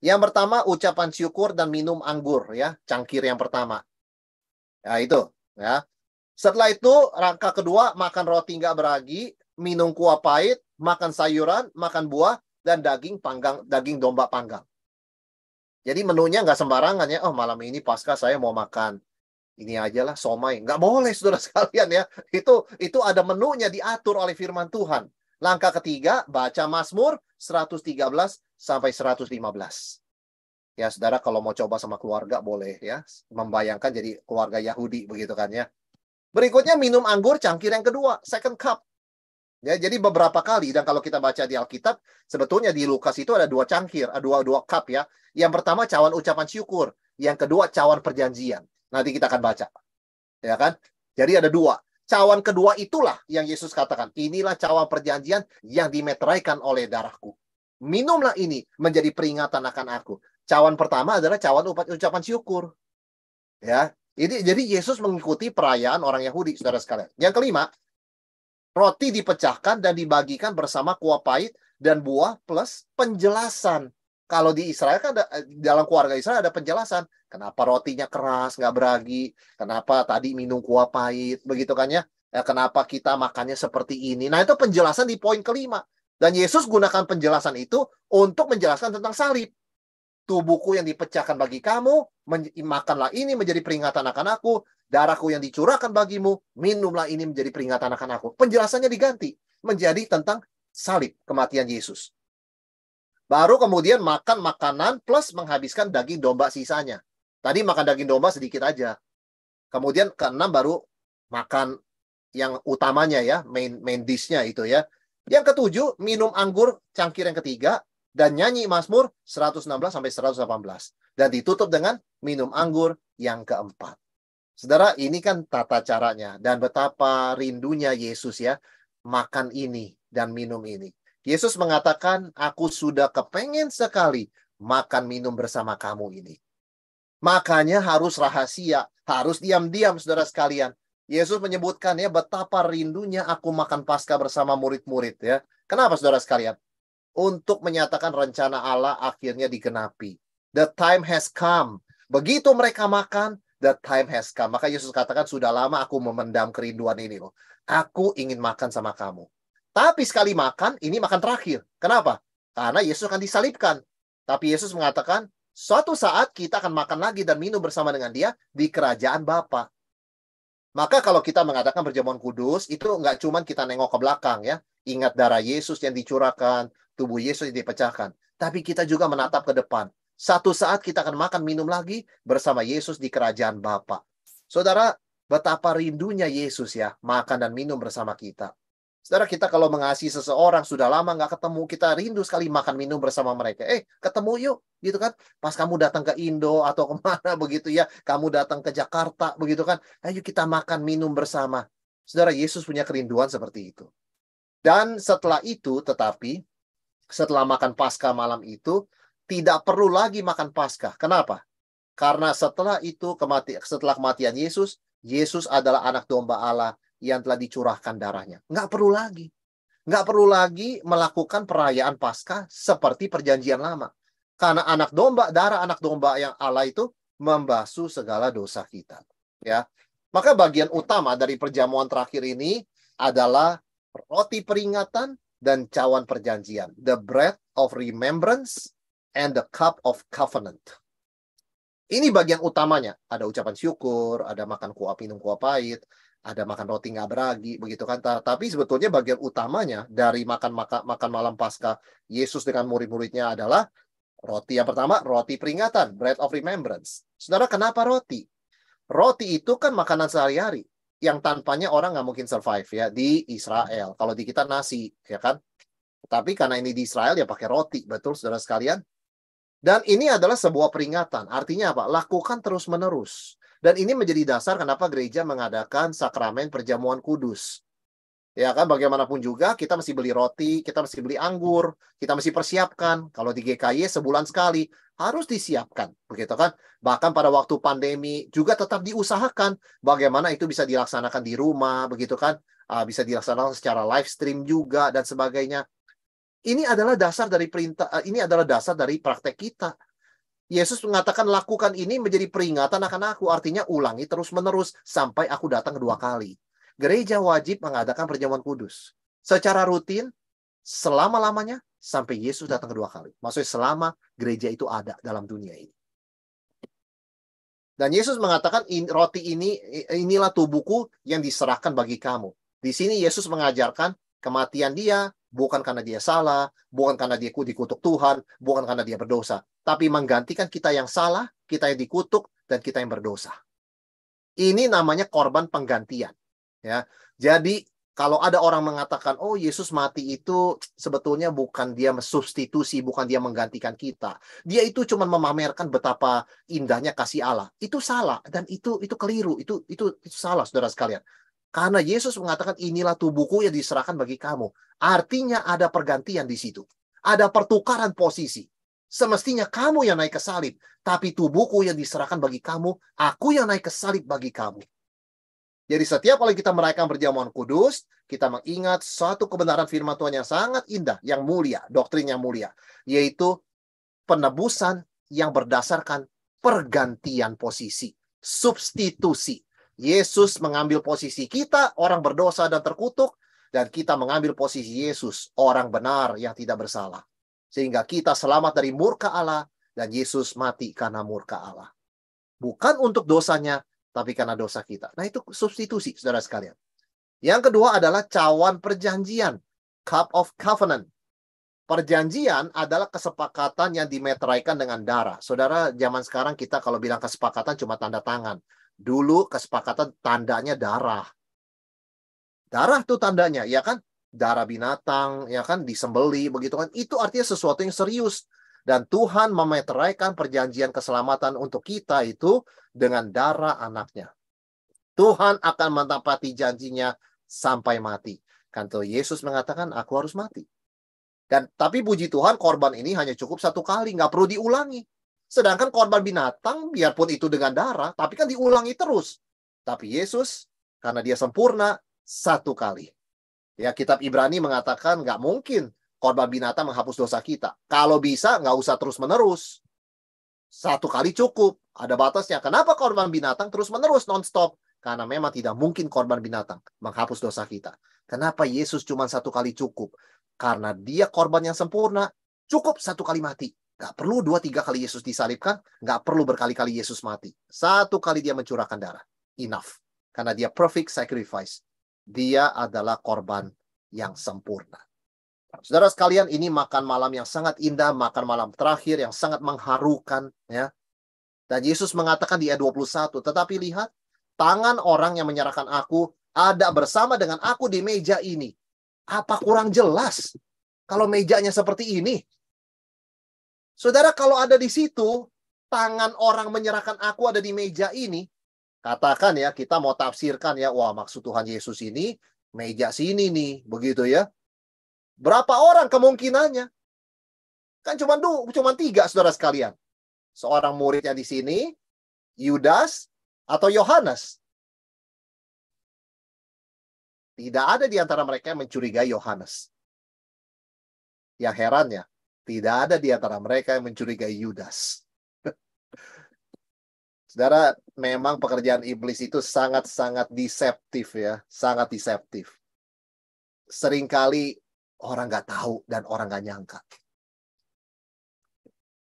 Yang pertama ucapan syukur dan minum anggur ya, cangkir yang pertama. Ya itu ya. Setelah itu rangka kedua makan roti nggak beragi, minum kuah pahit, makan sayuran, makan buah, dan daging panggang, daging domba panggang. Jadi menunya nggak sembarangan ya. Oh malam ini pasca saya mau makan ini aja lah somai. Nggak boleh saudara sekalian ya. Itu itu ada menunya diatur oleh firman Tuhan. Langkah ketiga baca Mazmur 113 sampai 115. Ya saudara kalau mau coba sama keluarga boleh ya. Membayangkan jadi keluarga Yahudi begitu kan ya. Berikutnya minum anggur cangkir yang kedua, second cup. Ya, jadi beberapa kali dan kalau kita baca di Alkitab, sebetulnya di Lukas itu ada dua cangkir, ada dua dua cup ya. Yang pertama cawan ucapan syukur, yang kedua cawan perjanjian. Nanti kita akan baca. Ya kan? Jadi ada dua. Cawan kedua itulah yang Yesus katakan, inilah cawan perjanjian yang dimeteraikan oleh darahku. Minumlah ini menjadi peringatan akan aku. Cawan pertama adalah cawan ucapan syukur. Ya, ini jadi Yesus mengikuti perayaan orang Yahudi, saudara sekalian. Yang kelima, Roti dipecahkan dan dibagikan bersama kuah pahit dan buah plus penjelasan. Kalau di Israel kan ada, eh, dalam keluarga Israel ada penjelasan. Kenapa rotinya keras, nggak beragi. Kenapa tadi minum kuah pahit, begitu kan ya. ya. Kenapa kita makannya seperti ini. Nah itu penjelasan di poin kelima. Dan Yesus gunakan penjelasan itu untuk menjelaskan tentang salib. Tubuhku yang dipecahkan bagi kamu, makanlah ini menjadi peringatan akan aku. Darahku yang dicurahkan bagimu, minumlah ini menjadi peringatan akan aku. Penjelasannya diganti menjadi tentang salib kematian Yesus. Baru kemudian makan makanan plus menghabiskan daging domba sisanya. Tadi makan daging domba sedikit aja. Kemudian keenam baru makan yang utamanya ya, main main dishnya itu ya. Yang ketujuh, minum anggur cangkir yang ketiga dan nyanyi Mazmur 116 sampai 118 dan ditutup dengan minum anggur yang keempat. Saudara, ini kan tata caranya dan betapa rindunya Yesus ya makan ini dan minum ini. Yesus mengatakan, aku sudah kepengen sekali makan minum bersama kamu ini. Makanya harus rahasia, harus diam-diam saudara sekalian. Yesus menyebutkan ya betapa rindunya aku makan pasca bersama murid-murid ya. Kenapa saudara sekalian? Untuk menyatakan rencana Allah akhirnya digenapi. The time has come. Begitu mereka makan, The time has come. Maka Yesus katakan, sudah lama aku memendam kerinduan ini loh. Aku ingin makan sama kamu. Tapi sekali makan, ini makan terakhir. Kenapa? Karena Yesus akan disalibkan. Tapi Yesus mengatakan, suatu saat kita akan makan lagi dan minum bersama dengan dia di kerajaan Bapa. Maka kalau kita mengatakan perjamuan kudus, itu nggak cuma kita nengok ke belakang ya. Ingat darah Yesus yang dicurahkan, tubuh Yesus yang dipecahkan. Tapi kita juga menatap ke depan. Satu saat kita akan makan minum lagi bersama Yesus di kerajaan Bapa. Saudara, betapa rindunya Yesus ya makan dan minum bersama kita. Saudara kita kalau mengasihi seseorang sudah lama nggak ketemu kita rindu sekali makan minum bersama mereka. Eh ketemu yuk gitu kan. Pas kamu datang ke Indo atau kemana begitu ya. Kamu datang ke Jakarta begitu kan. Ayo kita makan minum bersama. Saudara Yesus punya kerinduan seperti itu. Dan setelah itu tetapi setelah makan pasca malam itu tidak perlu lagi makan Paskah. Kenapa? Karena setelah itu kemati, setelah kematian Yesus, Yesus adalah anak domba Allah yang telah dicurahkan darahnya. Nggak perlu lagi. Nggak perlu lagi melakukan perayaan Paskah seperti perjanjian lama. Karena anak domba, darah anak domba yang Allah itu membasuh segala dosa kita. Ya, maka bagian utama dari perjamuan terakhir ini adalah roti peringatan dan cawan perjanjian, the bread of remembrance and the cup of covenant. Ini bagian utamanya. Ada ucapan syukur, ada makan kuah minum kuah pahit, ada makan roti nggak beragi, begitu kan. Tapi sebetulnya bagian utamanya dari makan makan, makan malam pasca Yesus dengan murid-muridnya adalah roti yang pertama, roti peringatan, bread of remembrance. Saudara, kenapa roti? Roti itu kan makanan sehari-hari yang tanpanya orang nggak mungkin survive ya di Israel. Kalau di kita nasi, ya kan? Tapi karena ini di Israel ya pakai roti, betul saudara sekalian? Dan ini adalah sebuah peringatan. Artinya apa? Lakukan terus-menerus. Dan ini menjadi dasar kenapa gereja mengadakan sakramen perjamuan kudus. Ya kan, bagaimanapun juga kita mesti beli roti, kita mesti beli anggur, kita mesti persiapkan. Kalau di GKY sebulan sekali harus disiapkan, begitu kan? Bahkan pada waktu pandemi juga tetap diusahakan bagaimana itu bisa dilaksanakan di rumah, begitu kan? Ah, bisa dilaksanakan secara live stream juga dan sebagainya. Ini adalah dasar dari perintah eh, ini adalah dasar dari praktek kita. Yesus mengatakan lakukan ini menjadi peringatan akan aku, artinya ulangi terus-menerus sampai aku datang kedua kali. Gereja wajib mengadakan perjamuan kudus secara rutin selama-lamanya sampai Yesus datang kedua kali. Maksudnya selama gereja itu ada dalam dunia ini. Dan Yesus mengatakan roti ini inilah tubuhku yang diserahkan bagi kamu. Di sini Yesus mengajarkan kematian dia, bukan karena dia salah, bukan karena dia dikutuk Tuhan, bukan karena dia berdosa, tapi menggantikan kita yang salah, kita yang dikutuk dan kita yang berdosa. Ini namanya korban penggantian, ya. Jadi kalau ada orang mengatakan, "Oh, Yesus mati itu sebetulnya bukan dia substitusi, bukan dia menggantikan kita. Dia itu cuma memamerkan betapa indahnya kasih Allah." Itu salah dan itu itu keliru, itu itu itu salah Saudara sekalian. Karena Yesus mengatakan inilah tubuhku yang diserahkan bagi kamu. Artinya ada pergantian di situ. Ada pertukaran posisi. Semestinya kamu yang naik ke salib. Tapi tubuhku yang diserahkan bagi kamu. Aku yang naik ke salib bagi kamu. Jadi setiap kali kita merayakan perjamuan kudus, kita mengingat suatu kebenaran firman Tuhan yang sangat indah, yang mulia, doktrin yang mulia, yaitu penebusan yang berdasarkan pergantian posisi, substitusi. Yesus mengambil posisi kita, orang berdosa dan terkutuk, dan kita mengambil posisi Yesus, orang benar yang tidak bersalah. Sehingga kita selamat dari murka Allah, dan Yesus mati karena murka Allah. Bukan untuk dosanya, tapi karena dosa kita. Nah itu substitusi, saudara sekalian. Yang kedua adalah cawan perjanjian, cup of covenant. Perjanjian adalah kesepakatan yang dimeteraikan dengan darah. Saudara, zaman sekarang kita kalau bilang kesepakatan cuma tanda tangan. Dulu kesepakatan tandanya darah. Darah tuh tandanya, ya kan? Darah binatang, ya kan? Disembeli, begitu kan? Itu artinya sesuatu yang serius. Dan Tuhan memeteraikan perjanjian keselamatan untuk kita itu dengan darah anaknya. Tuhan akan menepati janjinya sampai mati. kan? Kanto Yesus mengatakan, aku harus mati. Dan tapi puji Tuhan korban ini hanya cukup satu kali, nggak perlu diulangi. Sedangkan korban binatang biarpun itu dengan darah, tapi kan diulangi terus. Tapi Yesus karena dia sempurna satu kali. Ya kitab Ibrani mengatakan nggak mungkin korban binatang menghapus dosa kita. Kalau bisa nggak usah terus menerus. Satu kali cukup. Ada batasnya. Kenapa korban binatang terus menerus non-stop? Karena memang tidak mungkin korban binatang menghapus dosa kita. Kenapa Yesus cuma satu kali cukup? Karena dia korban yang sempurna, cukup satu kali mati. Gak perlu dua tiga kali Yesus disalibkan, gak perlu berkali-kali Yesus mati. Satu kali dia mencurahkan darah, enough. Karena dia perfect sacrifice. Dia adalah korban yang sempurna. Saudara sekalian, ini makan malam yang sangat indah, makan malam terakhir yang sangat mengharukan. ya. Dan Yesus mengatakan di ayat 21, tetapi lihat, tangan orang yang menyerahkan aku ada bersama dengan aku di meja ini. Apa kurang jelas kalau mejanya seperti ini? Saudara kalau ada di situ, tangan orang menyerahkan aku ada di meja ini, katakan ya kita mau tafsirkan ya, wah maksud Tuhan Yesus ini meja sini nih, begitu ya. Berapa orang kemungkinannya? Kan cuma dua, cuma tiga saudara sekalian. Seorang muridnya di sini, Yudas atau Yohanes. Tidak ada di antara mereka yang mencurigai Yohanes. Yang herannya, tidak ada di antara mereka yang mencurigai Yudas. Saudara, memang pekerjaan iblis itu sangat-sangat deceptif ya, sangat deceptif. Seringkali orang nggak tahu dan orang nggak nyangka.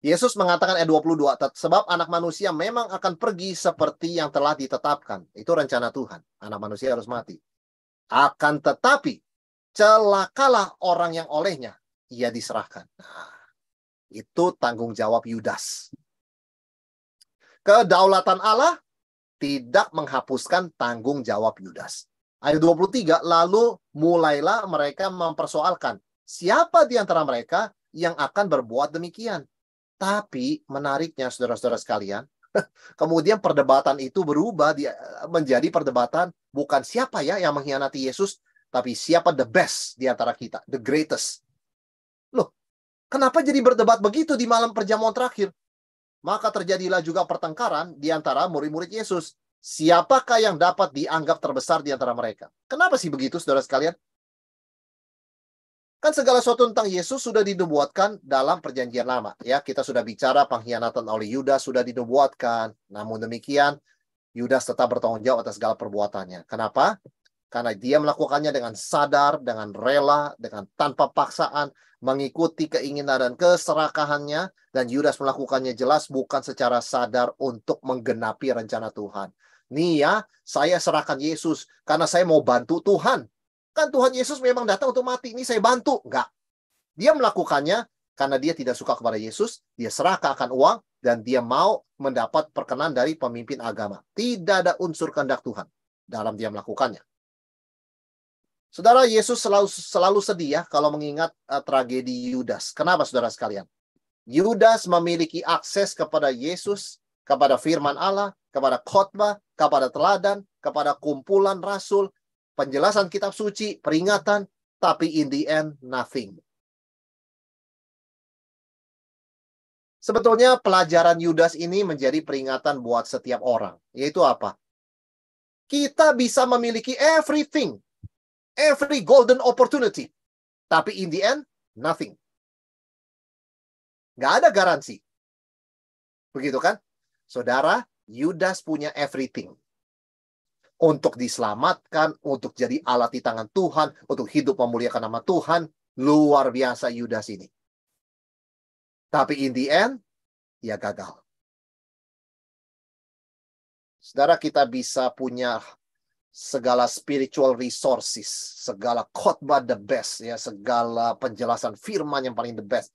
Yesus mengatakan ayat 22, sebab anak manusia memang akan pergi seperti yang telah ditetapkan. Itu rencana Tuhan. Anak manusia harus mati. Akan tetapi, celakalah orang yang olehnya ia diserahkan. Nah, itu tanggung jawab Yudas. Kedaulatan Allah tidak menghapuskan tanggung jawab Yudas. Ayat 23, lalu mulailah mereka mempersoalkan siapa di antara mereka yang akan berbuat demikian. Tapi menariknya saudara-saudara sekalian, Kemudian perdebatan itu berubah eh, menjadi perdebatan bukan siapa ya yang mengkhianati Yesus, tapi siapa the best di antara kita, the greatest, Kenapa jadi berdebat begitu di malam perjamuan terakhir? Maka terjadilah juga pertengkaran di antara murid-murid Yesus. Siapakah yang dapat dianggap terbesar di antara mereka? Kenapa sih begitu, saudara sekalian? Kan segala sesuatu tentang Yesus sudah dinubuatkan dalam perjanjian lama. Ya, kita sudah bicara pengkhianatan oleh Yudas sudah dinubuatkan. Namun demikian, Yudas tetap bertanggung jawab atas segala perbuatannya. Kenapa? Karena dia melakukannya dengan sadar, dengan rela, dengan tanpa paksaan, mengikuti keinginan dan keserakahannya, dan Yudas melakukannya jelas bukan secara sadar untuk menggenapi rencana Tuhan. Nih ya, saya serahkan Yesus karena saya mau bantu Tuhan. Kan Tuhan Yesus memang datang untuk mati, ini saya bantu. Enggak. Dia melakukannya karena dia tidak suka kepada Yesus, dia serahkan akan uang, dan dia mau mendapat perkenan dari pemimpin agama. Tidak ada unsur kehendak Tuhan dalam dia melakukannya. Saudara Yesus selalu selalu sedih ya kalau mengingat uh, tragedi Yudas. Kenapa saudara sekalian? Yudas memiliki akses kepada Yesus, kepada firman Allah, kepada khotbah, kepada teladan, kepada kumpulan rasul, penjelasan kitab suci, peringatan, tapi in the end nothing. Sebetulnya pelajaran Yudas ini menjadi peringatan buat setiap orang, yaitu apa? Kita bisa memiliki everything every golden opportunity. Tapi in the end, nothing. Gak ada garansi. Begitu kan? Saudara, Yudas punya everything. Untuk diselamatkan, untuk jadi alat di tangan Tuhan, untuk hidup memuliakan nama Tuhan. Luar biasa Yudas ini. Tapi in the end, ia ya gagal. Saudara kita bisa punya segala spiritual resources, segala khotbah the best, ya segala penjelasan firman yang paling the best.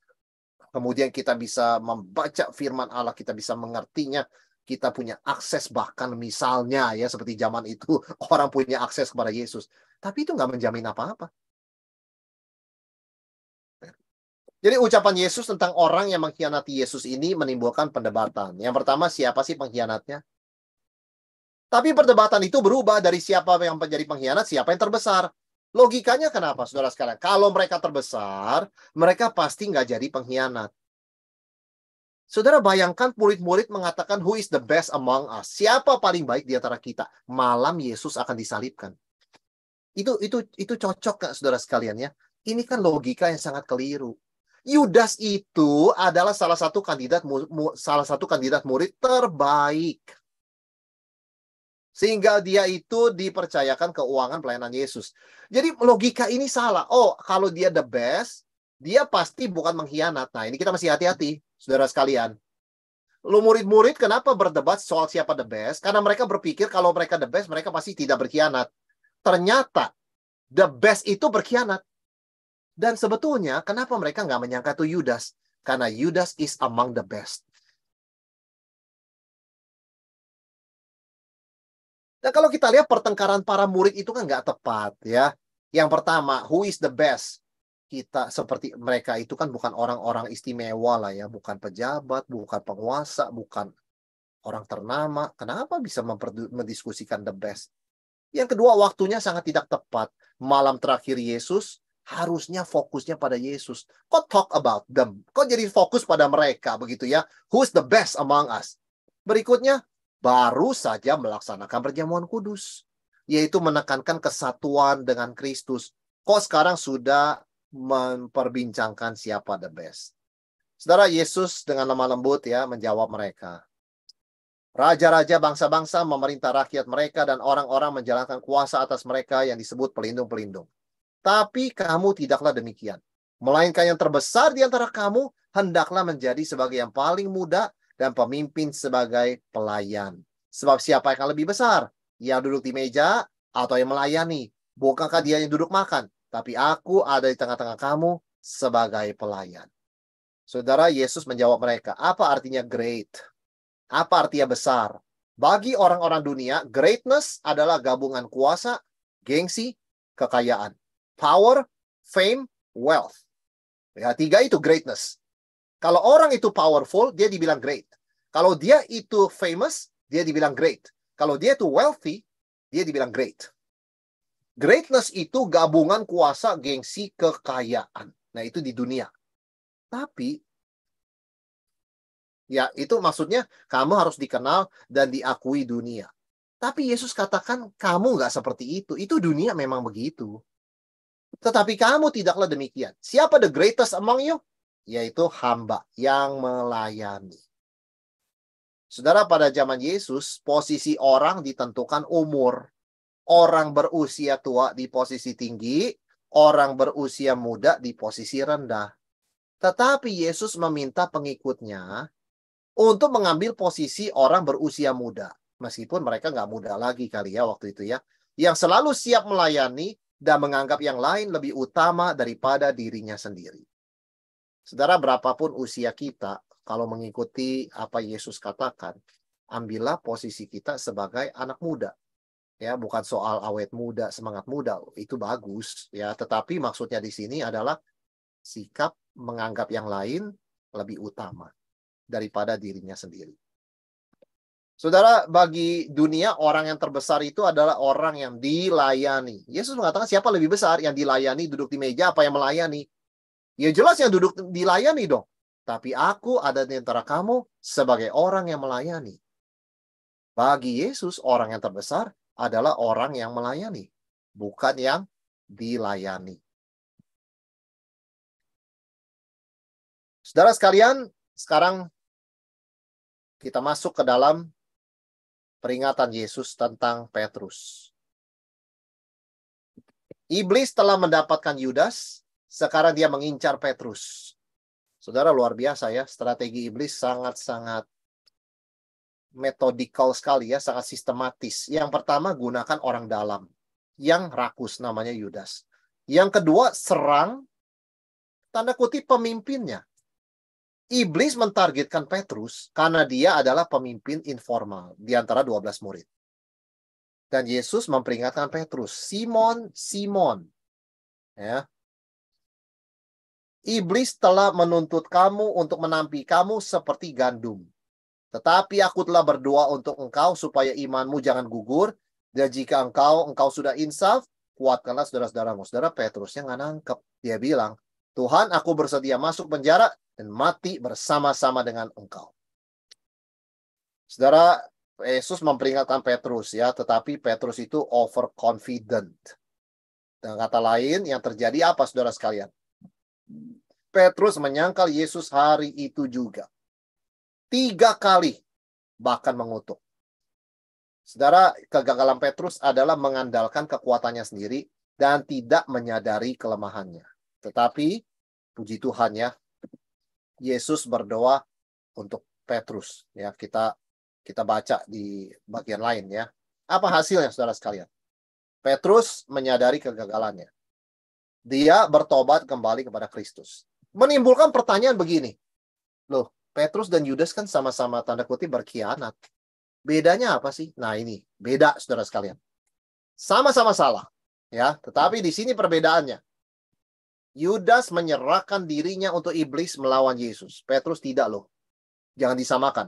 Kemudian kita bisa membaca firman Allah, kita bisa mengertinya, kita punya akses bahkan misalnya ya seperti zaman itu orang punya akses kepada Yesus. Tapi itu nggak menjamin apa-apa. Jadi ucapan Yesus tentang orang yang mengkhianati Yesus ini menimbulkan pendebatan. Yang pertama siapa sih pengkhianatnya? Tapi perdebatan itu berubah dari siapa yang menjadi pengkhianat, siapa yang terbesar. Logikanya kenapa, saudara sekarang? Kalau mereka terbesar, mereka pasti nggak jadi pengkhianat. Saudara bayangkan murid-murid mengatakan, who is the best among us? Siapa paling baik di antara kita? Malam Yesus akan disalibkan. Itu itu itu cocok nggak saudara sekalian ya? Ini kan logika yang sangat keliru. Yudas itu adalah salah satu kandidat salah satu kandidat murid terbaik sehingga dia itu dipercayakan keuangan pelayanan Yesus. Jadi logika ini salah. Oh, kalau dia the best, dia pasti bukan mengkhianat. Nah, ini kita masih hati-hati, saudara sekalian. Lu murid-murid kenapa berdebat soal siapa the best? Karena mereka berpikir kalau mereka the best, mereka pasti tidak berkhianat. Ternyata the best itu berkhianat. Dan sebetulnya kenapa mereka nggak menyangka itu Yudas? Karena Yudas is among the best. Dan kalau kita lihat pertengkaran para murid itu kan nggak tepat ya. Yang pertama, who is the best? Kita seperti mereka itu kan bukan orang-orang istimewa lah ya, bukan pejabat, bukan penguasa, bukan orang ternama. Kenapa bisa mendiskusikan the best? Yang kedua, waktunya sangat tidak tepat. Malam terakhir Yesus harusnya fokusnya pada Yesus. Kok talk about them? Kok jadi fokus pada mereka begitu ya? Who's the best among us? Berikutnya, baru saja melaksanakan perjamuan kudus, yaitu menekankan kesatuan dengan Kristus. Kok sekarang sudah memperbincangkan siapa the best? Saudara Yesus dengan lemah lembut ya menjawab mereka. Raja-raja bangsa-bangsa memerintah rakyat mereka dan orang-orang menjalankan kuasa atas mereka yang disebut pelindung-pelindung. Tapi kamu tidaklah demikian. Melainkan yang terbesar di antara kamu hendaklah menjadi sebagai yang paling muda dan pemimpin sebagai pelayan. Sebab siapa yang lebih besar? Yang duduk di meja atau yang melayani? Bukankah dia yang duduk makan? Tapi aku ada di tengah-tengah kamu sebagai pelayan. Saudara, Yesus menjawab mereka, apa artinya great? Apa artinya besar? Bagi orang-orang dunia, greatness adalah gabungan kuasa, gengsi, kekayaan. Power, fame, wealth. Ya, tiga itu greatness. Kalau orang itu powerful, dia dibilang great. Kalau dia itu famous, dia dibilang great. Kalau dia itu wealthy, dia dibilang great. Greatness itu gabungan kuasa, gengsi, kekayaan. Nah, itu di dunia. Tapi Ya, itu maksudnya kamu harus dikenal dan diakui dunia. Tapi Yesus katakan kamu nggak seperti itu. Itu dunia memang begitu. Tetapi kamu tidaklah demikian. Siapa the greatest among you? yaitu hamba yang melayani. Saudara, pada zaman Yesus, posisi orang ditentukan umur. Orang berusia tua di posisi tinggi, orang berusia muda di posisi rendah. Tetapi Yesus meminta pengikutnya untuk mengambil posisi orang berusia muda. Meskipun mereka nggak muda lagi kali ya waktu itu ya. Yang selalu siap melayani dan menganggap yang lain lebih utama daripada dirinya sendiri. Saudara, berapapun usia kita, kalau mengikuti apa Yesus katakan, ambillah posisi kita sebagai anak muda. Ya, bukan soal awet muda, semangat muda, itu bagus ya, tetapi maksudnya di sini adalah sikap menganggap yang lain lebih utama daripada dirinya sendiri. Saudara, bagi dunia orang yang terbesar itu adalah orang yang dilayani. Yesus mengatakan siapa lebih besar yang dilayani duduk di meja apa yang melayani? Ya jelas yang duduk dilayani dong. Tapi aku ada di antara kamu sebagai orang yang melayani. Bagi Yesus, orang yang terbesar adalah orang yang melayani. Bukan yang dilayani. Saudara sekalian, sekarang kita masuk ke dalam peringatan Yesus tentang Petrus. Iblis telah mendapatkan Yudas, sekarang dia mengincar Petrus. Saudara luar biasa ya, strategi iblis sangat-sangat metodikal sekali ya, sangat sistematis. Yang pertama gunakan orang dalam, yang rakus namanya Yudas. Yang kedua serang tanda kutip pemimpinnya. Iblis mentargetkan Petrus karena dia adalah pemimpin informal di antara 12 murid. Dan Yesus memperingatkan Petrus, Simon, Simon. Ya, Iblis telah menuntut kamu untuk menampi kamu seperti gandum. Tetapi aku telah berdoa untuk engkau supaya imanmu jangan gugur. Dan jika engkau, engkau sudah insaf, kuatkanlah saudara-saudaramu. Saudara Petrusnya nggak nangkep. Dia bilang, Tuhan aku bersedia masuk penjara dan mati bersama-sama dengan engkau. Saudara, Yesus memperingatkan Petrus ya, tetapi Petrus itu overconfident. Dan kata lain yang terjadi apa saudara sekalian? Petrus menyangkal Yesus hari itu juga. Tiga kali bahkan mengutuk. Saudara, kegagalan Petrus adalah mengandalkan kekuatannya sendiri dan tidak menyadari kelemahannya. Tetapi, puji Tuhan ya, Yesus berdoa untuk Petrus. Ya, kita kita baca di bagian lain ya. Apa hasilnya saudara sekalian? Petrus menyadari kegagalannya dia bertobat kembali kepada Kristus. Menimbulkan pertanyaan begini. Loh, Petrus dan Yudas kan sama-sama tanda kutip berkhianat. Bedanya apa sih? Nah, ini beda Saudara sekalian. Sama-sama salah, ya. Tetapi di sini perbedaannya. Yudas menyerahkan dirinya untuk iblis melawan Yesus. Petrus tidak loh. Jangan disamakan.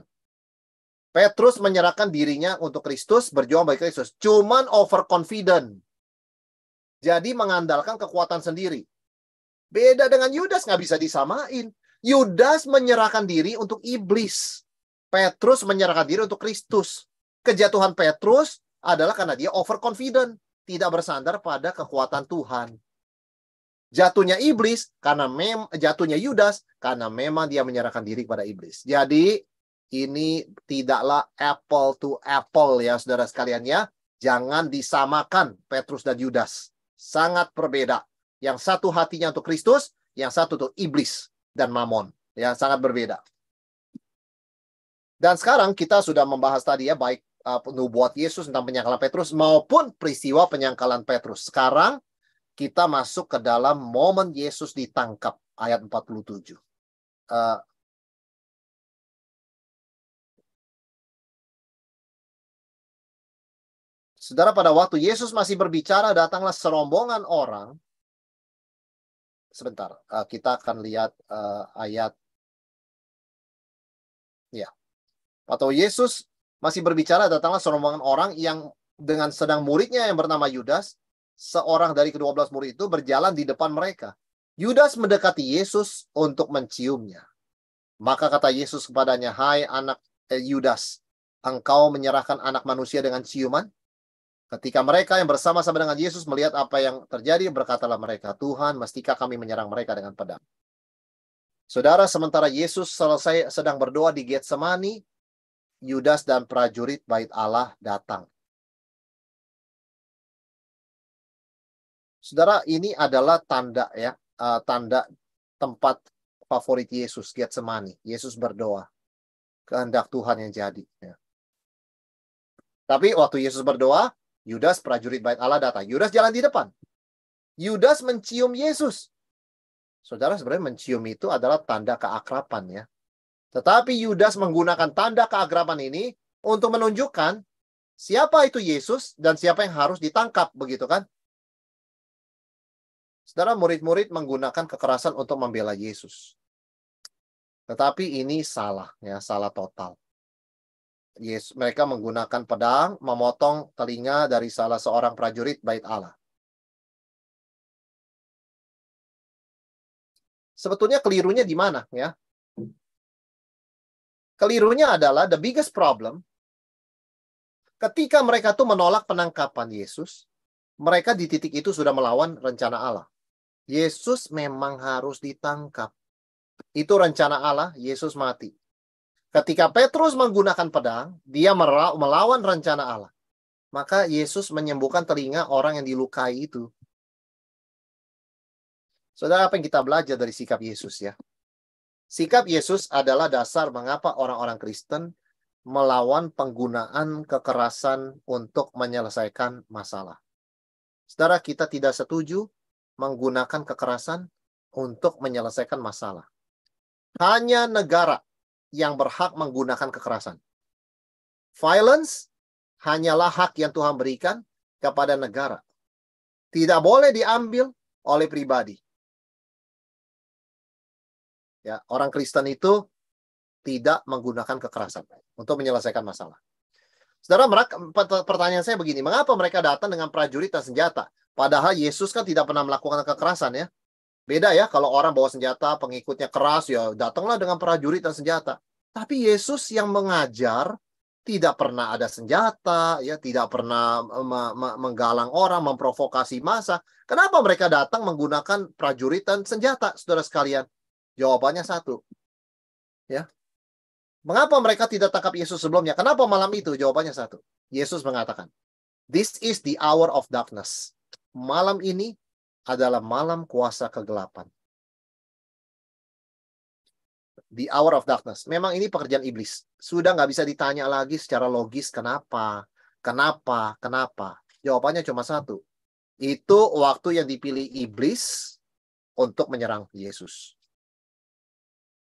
Petrus menyerahkan dirinya untuk Kristus, berjuang bagi Kristus. Cuman overconfident. Jadi mengandalkan kekuatan sendiri. Beda dengan Yudas, nggak bisa disamain. Yudas menyerahkan diri untuk iblis. Petrus menyerahkan diri untuk Kristus. Kejatuhan Petrus adalah karena dia overconfident. Tidak bersandar pada kekuatan Tuhan. Jatuhnya iblis karena mem jatuhnya Yudas karena memang dia menyerahkan diri kepada iblis. Jadi ini tidaklah apple to apple ya saudara sekalian ya. Jangan disamakan Petrus dan Yudas sangat berbeda. Yang satu hatinya untuk Kristus, yang satu untuk iblis dan mamon. Ya, sangat berbeda. Dan sekarang kita sudah membahas tadi ya baik uh, nubuat Yesus tentang penyangkalan Petrus maupun peristiwa penyangkalan Petrus. Sekarang kita masuk ke dalam momen Yesus ditangkap ayat 47. Uh, Saudara, pada waktu Yesus masih berbicara, datanglah serombongan orang. Sebentar, eh, kita akan lihat eh, ayat. Ya, atau Yesus masih berbicara, datanglah serombongan orang yang dengan sedang muridnya yang bernama Yudas, seorang dari kedua belas murid itu berjalan di depan mereka. Yudas mendekati Yesus untuk menciumnya. Maka kata Yesus kepadanya, "Hai anak eh, Yudas, engkau menyerahkan anak manusia dengan ciuman?" Ketika mereka yang bersama-sama dengan Yesus melihat apa yang terjadi, berkatalah mereka, Tuhan, mestikah kami menyerang mereka dengan pedang. Saudara, sementara Yesus selesai sedang berdoa di Getsemani, Yudas dan prajurit bait Allah datang. Saudara, ini adalah tanda ya, uh, tanda tempat favorit Yesus, Getsemani. Yesus berdoa. Kehendak Tuhan yang jadi. Ya. Tapi waktu Yesus berdoa, Yudas prajurit bait Allah datang. Yudas jalan di depan. Yudas mencium Yesus. Saudara sebenarnya mencium itu adalah tanda keakrapan ya. Tetapi Yudas menggunakan tanda keakrapan ini untuk menunjukkan siapa itu Yesus dan siapa yang harus ditangkap begitu kan? Saudara murid-murid menggunakan kekerasan untuk membela Yesus. Tetapi ini salah ya, salah total. Yes, mereka menggunakan pedang memotong telinga dari salah seorang prajurit bait Allah. Sebetulnya kelirunya di mana ya? Kelirunya adalah the biggest problem ketika mereka tuh menolak penangkapan Yesus, mereka di titik itu sudah melawan rencana Allah. Yesus memang harus ditangkap. Itu rencana Allah, Yesus mati. Ketika Petrus menggunakan pedang, dia melawan rencana Allah. Maka Yesus menyembuhkan telinga orang yang dilukai itu. Saudara, apa yang kita belajar dari sikap Yesus ya? Sikap Yesus adalah dasar mengapa orang-orang Kristen melawan penggunaan kekerasan untuk menyelesaikan masalah. Saudara, kita tidak setuju menggunakan kekerasan untuk menyelesaikan masalah. Hanya negara yang berhak menggunakan kekerasan. Violence hanyalah hak yang Tuhan berikan kepada negara. Tidak boleh diambil oleh pribadi. Ya, orang Kristen itu tidak menggunakan kekerasan untuk menyelesaikan masalah. Saudara, pertanyaan saya begini, mengapa mereka datang dengan prajurit dan senjata? Padahal Yesus kan tidak pernah melakukan kekerasan ya. Beda ya kalau orang bawa senjata, pengikutnya keras, ya datanglah dengan prajurit dan senjata. Tapi Yesus yang mengajar tidak pernah ada senjata, ya tidak pernah me- me- menggalang orang, memprovokasi massa. Kenapa mereka datang menggunakan prajurit dan senjata, saudara sekalian? Jawabannya satu, ya. Mengapa mereka tidak tangkap Yesus sebelumnya? Kenapa malam itu? Jawabannya satu. Yesus mengatakan, "This is the hour of darkness." Malam ini adalah malam kuasa kegelapan. The hour of darkness. Memang ini pekerjaan iblis. Sudah nggak bisa ditanya lagi secara logis kenapa, kenapa, kenapa. Jawabannya cuma satu. Itu waktu yang dipilih iblis untuk menyerang Yesus.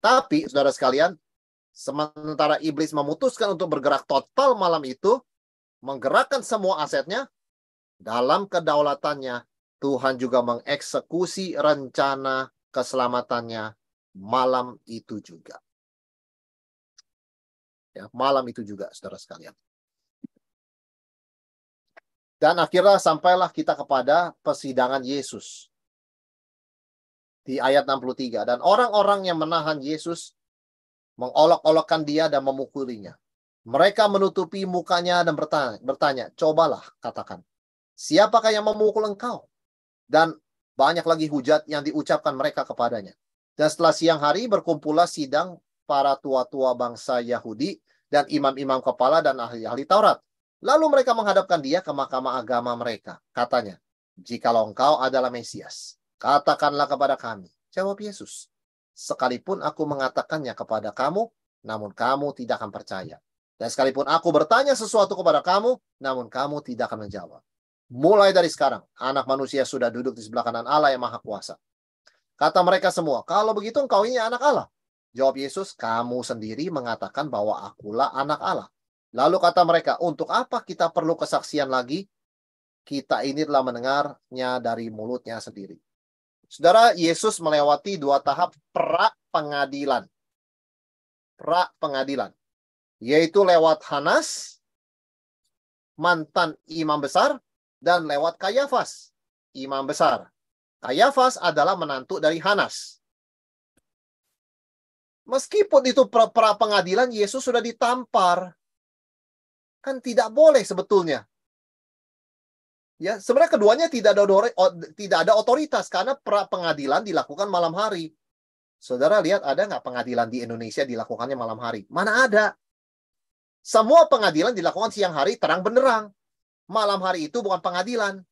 Tapi, saudara sekalian, sementara iblis memutuskan untuk bergerak total malam itu, menggerakkan semua asetnya, dalam kedaulatannya Tuhan juga mengeksekusi rencana keselamatannya malam itu juga. Ya, malam itu juga, saudara sekalian. Dan akhirnya sampailah kita kepada persidangan Yesus. Di ayat 63. Dan orang-orang yang menahan Yesus mengolok-olokkan dia dan memukulinya. Mereka menutupi mukanya dan bertanya, bertanya cobalah katakan, siapakah yang memukul engkau? dan banyak lagi hujat yang diucapkan mereka kepadanya. Dan setelah siang hari berkumpullah sidang para tua-tua bangsa Yahudi dan imam-imam kepala dan ahli-ahli Taurat. Lalu mereka menghadapkan dia ke mahkamah agama mereka. Katanya, jikalau engkau adalah Mesias, katakanlah kepada kami. Jawab Yesus, sekalipun aku mengatakannya kepada kamu, namun kamu tidak akan percaya. Dan sekalipun aku bertanya sesuatu kepada kamu, namun kamu tidak akan menjawab. Mulai dari sekarang, anak manusia sudah duduk di sebelah kanan Allah yang maha kuasa. Kata mereka semua, kalau begitu engkau ini anak Allah. Jawab Yesus, kamu sendiri mengatakan bahwa akulah anak Allah. Lalu kata mereka, untuk apa kita perlu kesaksian lagi? Kita ini telah mendengarnya dari mulutnya sendiri. Saudara, Yesus melewati dua tahap pra pengadilan. Pra pengadilan. Yaitu lewat Hanas, mantan imam besar, dan lewat Kayafas, imam besar. Kayafas adalah menantu dari Hanas. Meskipun itu pra, pengadilan Yesus sudah ditampar. Kan tidak boleh sebetulnya. Ya, sebenarnya keduanya tidak ada tidak ada otoritas karena pra pengadilan dilakukan malam hari. Saudara lihat ada nggak pengadilan di Indonesia dilakukannya malam hari? Mana ada? Semua pengadilan dilakukan siang hari terang benderang. Malam hari itu bukan pengadilan.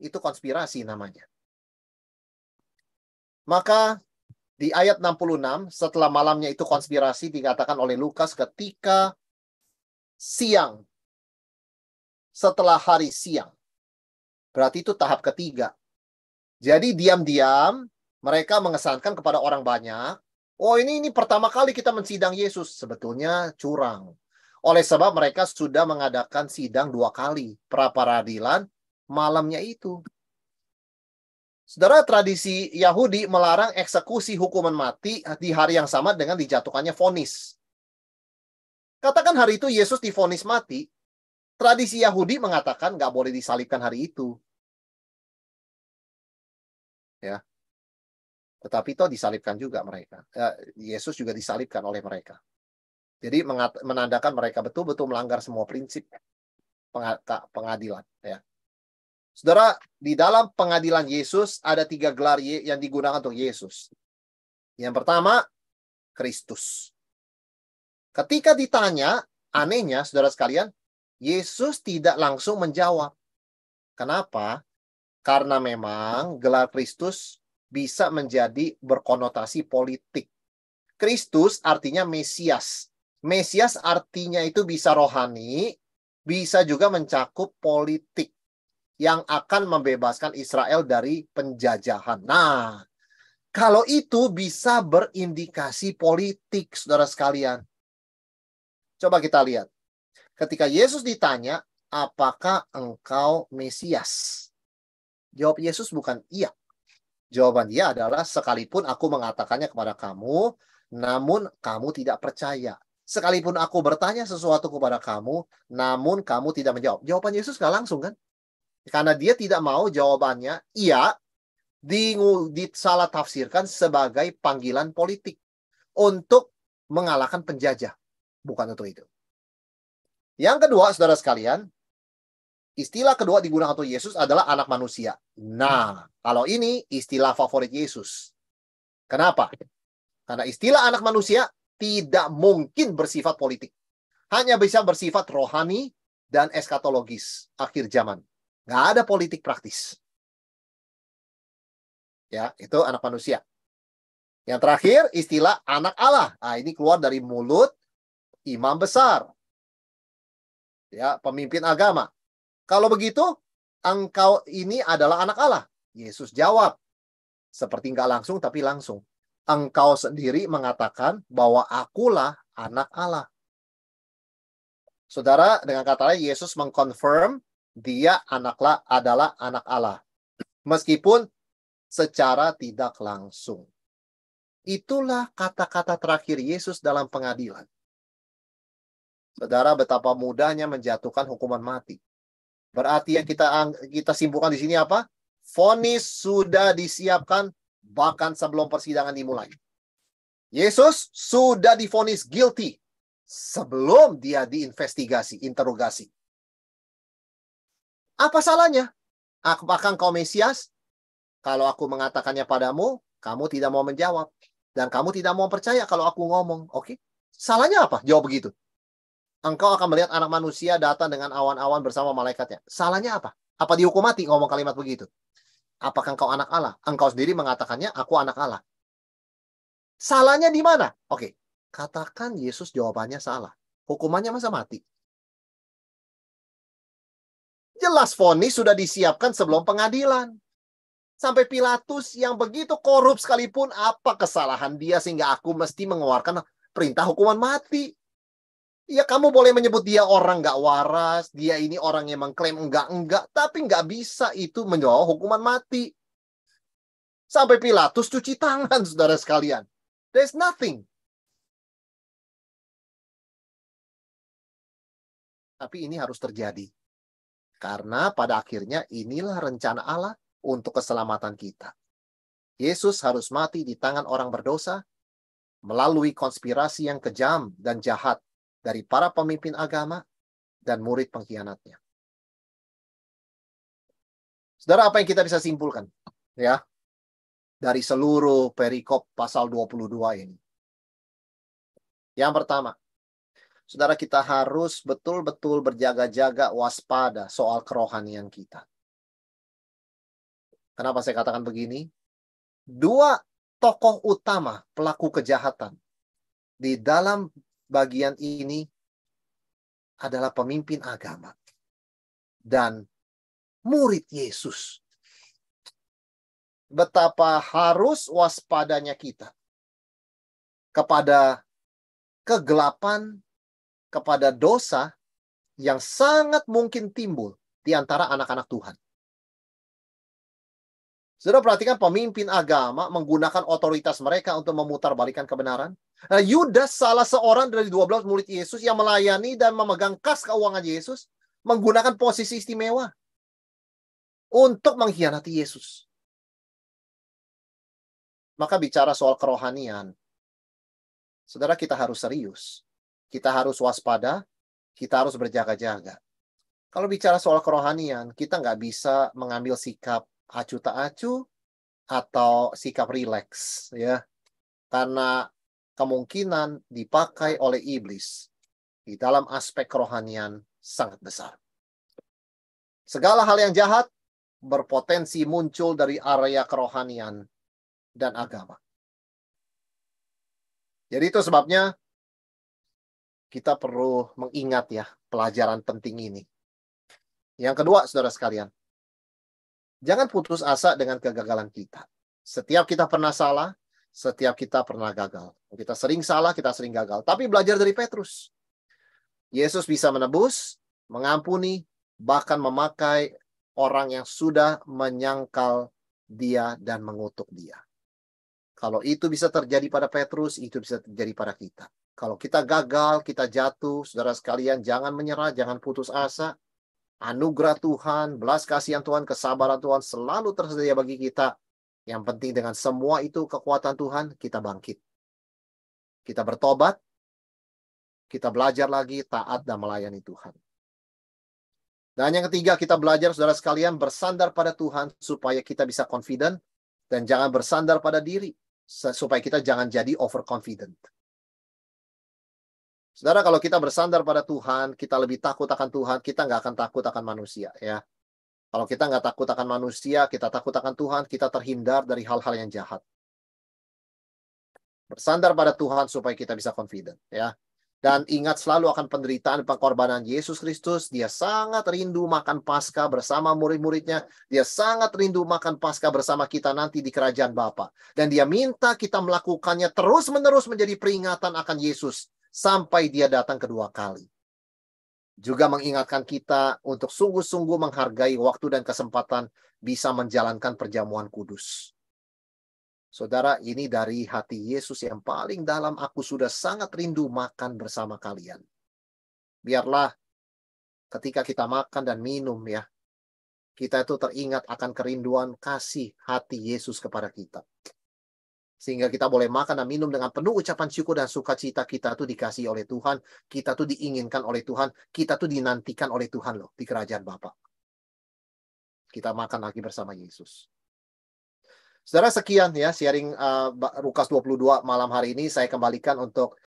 Itu konspirasi namanya. Maka di ayat 66 setelah malamnya itu konspirasi dikatakan oleh Lukas ketika siang setelah hari siang. Berarti itu tahap ketiga. Jadi diam-diam mereka mengesankan kepada orang banyak, oh ini ini pertama kali kita mensidang Yesus, sebetulnya curang. Oleh sebab mereka sudah mengadakan sidang dua kali pra peradilan malamnya itu. Saudara, tradisi Yahudi melarang eksekusi hukuman mati di hari yang sama dengan dijatuhkannya vonis. Katakan hari itu Yesus difonis mati, tradisi Yahudi mengatakan nggak boleh disalibkan hari itu. Ya, tetapi toh disalibkan juga mereka. Eh, Yesus juga disalibkan oleh mereka. Jadi menandakan mereka betul-betul melanggar semua prinsip pengadilan. Ya. Saudara, di dalam pengadilan Yesus ada tiga gelar yang digunakan untuk Yesus. Yang pertama, Kristus. Ketika ditanya, anehnya saudara sekalian, Yesus tidak langsung menjawab. Kenapa? Karena memang gelar Kristus bisa menjadi berkonotasi politik. Kristus artinya Mesias, Mesias artinya itu bisa rohani, bisa juga mencakup politik yang akan membebaskan Israel dari penjajahan. Nah, kalau itu bisa berindikasi politik, saudara sekalian. Coba kita lihat. Ketika Yesus ditanya, apakah engkau Mesias? Jawab Yesus bukan iya. Jawaban dia adalah, sekalipun aku mengatakannya kepada kamu, namun kamu tidak percaya sekalipun aku bertanya sesuatu kepada kamu, namun kamu tidak menjawab. Jawaban Yesus nggak langsung kan? Karena dia tidak mau jawabannya, iya, di, disalah tafsirkan sebagai panggilan politik untuk mengalahkan penjajah. Bukan untuk itu. Yang kedua, saudara sekalian, istilah kedua digunakan untuk Yesus adalah anak manusia. Nah, kalau ini istilah favorit Yesus. Kenapa? Karena istilah anak manusia tidak mungkin bersifat politik. Hanya bisa bersifat rohani dan eskatologis akhir zaman. Gak ada politik praktis. Ya, itu anak manusia. Yang terakhir istilah anak Allah. Nah, ini keluar dari mulut imam besar. Ya, pemimpin agama. Kalau begitu, engkau ini adalah anak Allah. Yesus jawab. Seperti nggak langsung, tapi langsung engkau sendiri mengatakan bahwa akulah anak Allah. Saudara, dengan kata lain Yesus mengkonfirm dia anaklah adalah anak Allah. Meskipun secara tidak langsung. Itulah kata-kata terakhir Yesus dalam pengadilan. Saudara, betapa mudahnya menjatuhkan hukuman mati. Berarti yang kita kita simpulkan di sini apa? Fonis sudah disiapkan bahkan sebelum persidangan dimulai. Yesus sudah difonis guilty sebelum dia diinvestigasi, interogasi. Apa salahnya? Apakah kau Mesias? Kalau aku mengatakannya padamu, kamu tidak mau menjawab. Dan kamu tidak mau percaya kalau aku ngomong. Oke? Okay? Salahnya apa? Jawab begitu. Engkau akan melihat anak manusia datang dengan awan-awan bersama malaikatnya. Salahnya apa? Apa dihukum mati ngomong kalimat begitu? Apakah engkau anak Allah? Engkau sendiri mengatakannya, aku anak Allah. Salahnya di mana? Oke, katakan Yesus jawabannya salah. Hukumannya masa mati? Jelas vonis sudah disiapkan sebelum pengadilan. Sampai Pilatus yang begitu korup sekalipun, apa kesalahan dia sehingga aku mesti mengeluarkan perintah hukuman mati? Ya kamu boleh menyebut dia orang nggak waras, dia ini orang yang mengklaim enggak-enggak, tapi nggak bisa itu menjawab hukuman mati. Sampai Pilatus cuci tangan, saudara sekalian. There's nothing. Tapi ini harus terjadi. Karena pada akhirnya inilah rencana Allah untuk keselamatan kita. Yesus harus mati di tangan orang berdosa melalui konspirasi yang kejam dan jahat dari para pemimpin agama dan murid pengkhianatnya. Saudara, apa yang kita bisa simpulkan? Ya. Dari seluruh perikop pasal 22 ini. Yang pertama, saudara kita harus betul-betul berjaga-jaga waspada soal kerohanian kita. Kenapa saya katakan begini? Dua tokoh utama pelaku kejahatan di dalam bagian ini adalah pemimpin agama dan murid Yesus. Betapa harus waspadanya kita kepada kegelapan, kepada dosa yang sangat mungkin timbul di antara anak-anak Tuhan. Sudah perhatikan pemimpin agama menggunakan otoritas mereka untuk memutarbalikan kebenaran. Nah, Yudas salah seorang dari 12 murid Yesus yang melayani dan memegang kas keuangan Yesus menggunakan posisi istimewa untuk mengkhianati Yesus. Maka bicara soal kerohanian, saudara kita harus serius. Kita harus waspada, kita harus berjaga-jaga. Kalau bicara soal kerohanian, kita nggak bisa mengambil sikap acu tak acu atau sikap rileks ya karena kemungkinan dipakai oleh iblis di dalam aspek kerohanian sangat besar. Segala hal yang jahat berpotensi muncul dari area kerohanian dan agama. Jadi itu sebabnya kita perlu mengingat ya pelajaran penting ini. Yang kedua, saudara sekalian, Jangan putus asa dengan kegagalan kita. Setiap kita pernah salah, setiap kita pernah gagal. Kita sering salah, kita sering gagal. Tapi belajar dari Petrus. Yesus bisa menebus, mengampuni, bahkan memakai orang yang sudah menyangkal dia dan mengutuk dia. Kalau itu bisa terjadi pada Petrus, itu bisa terjadi pada kita. Kalau kita gagal, kita jatuh, saudara sekalian, jangan menyerah, jangan putus asa anugerah Tuhan, belas kasihan Tuhan, kesabaran Tuhan selalu tersedia bagi kita. Yang penting dengan semua itu kekuatan Tuhan, kita bangkit. Kita bertobat, kita belajar lagi taat dan melayani Tuhan. Dan yang ketiga, kita belajar saudara sekalian bersandar pada Tuhan supaya kita bisa confident dan jangan bersandar pada diri supaya kita jangan jadi overconfident. Saudara, kalau kita bersandar pada Tuhan, kita lebih takut akan Tuhan, kita nggak akan takut akan manusia, ya. Kalau kita nggak takut akan manusia, kita takut akan Tuhan, kita terhindar dari hal-hal yang jahat. Bersandar pada Tuhan supaya kita bisa confident, ya. Dan ingat selalu akan penderitaan pengorbanan Yesus Kristus. Dia sangat rindu makan pasca bersama murid-muridnya. Dia sangat rindu makan pasca bersama kita nanti di kerajaan Bapa. Dan dia minta kita melakukannya terus-menerus menjadi peringatan akan Yesus sampai dia datang kedua kali. Juga mengingatkan kita untuk sungguh-sungguh menghargai waktu dan kesempatan bisa menjalankan perjamuan kudus. Saudara, ini dari hati Yesus yang paling dalam aku sudah sangat rindu makan bersama kalian. Biarlah ketika kita makan dan minum ya, kita itu teringat akan kerinduan kasih hati Yesus kepada kita sehingga kita boleh makan dan minum dengan penuh ucapan syukur dan sukacita kita tuh dikasih oleh Tuhan, kita tuh diinginkan oleh Tuhan, kita tuh dinantikan oleh Tuhan loh di kerajaan Bapa. Kita makan lagi bersama Yesus. Saudara sekian ya sharing uh, Lukas 22 malam hari ini saya kembalikan untuk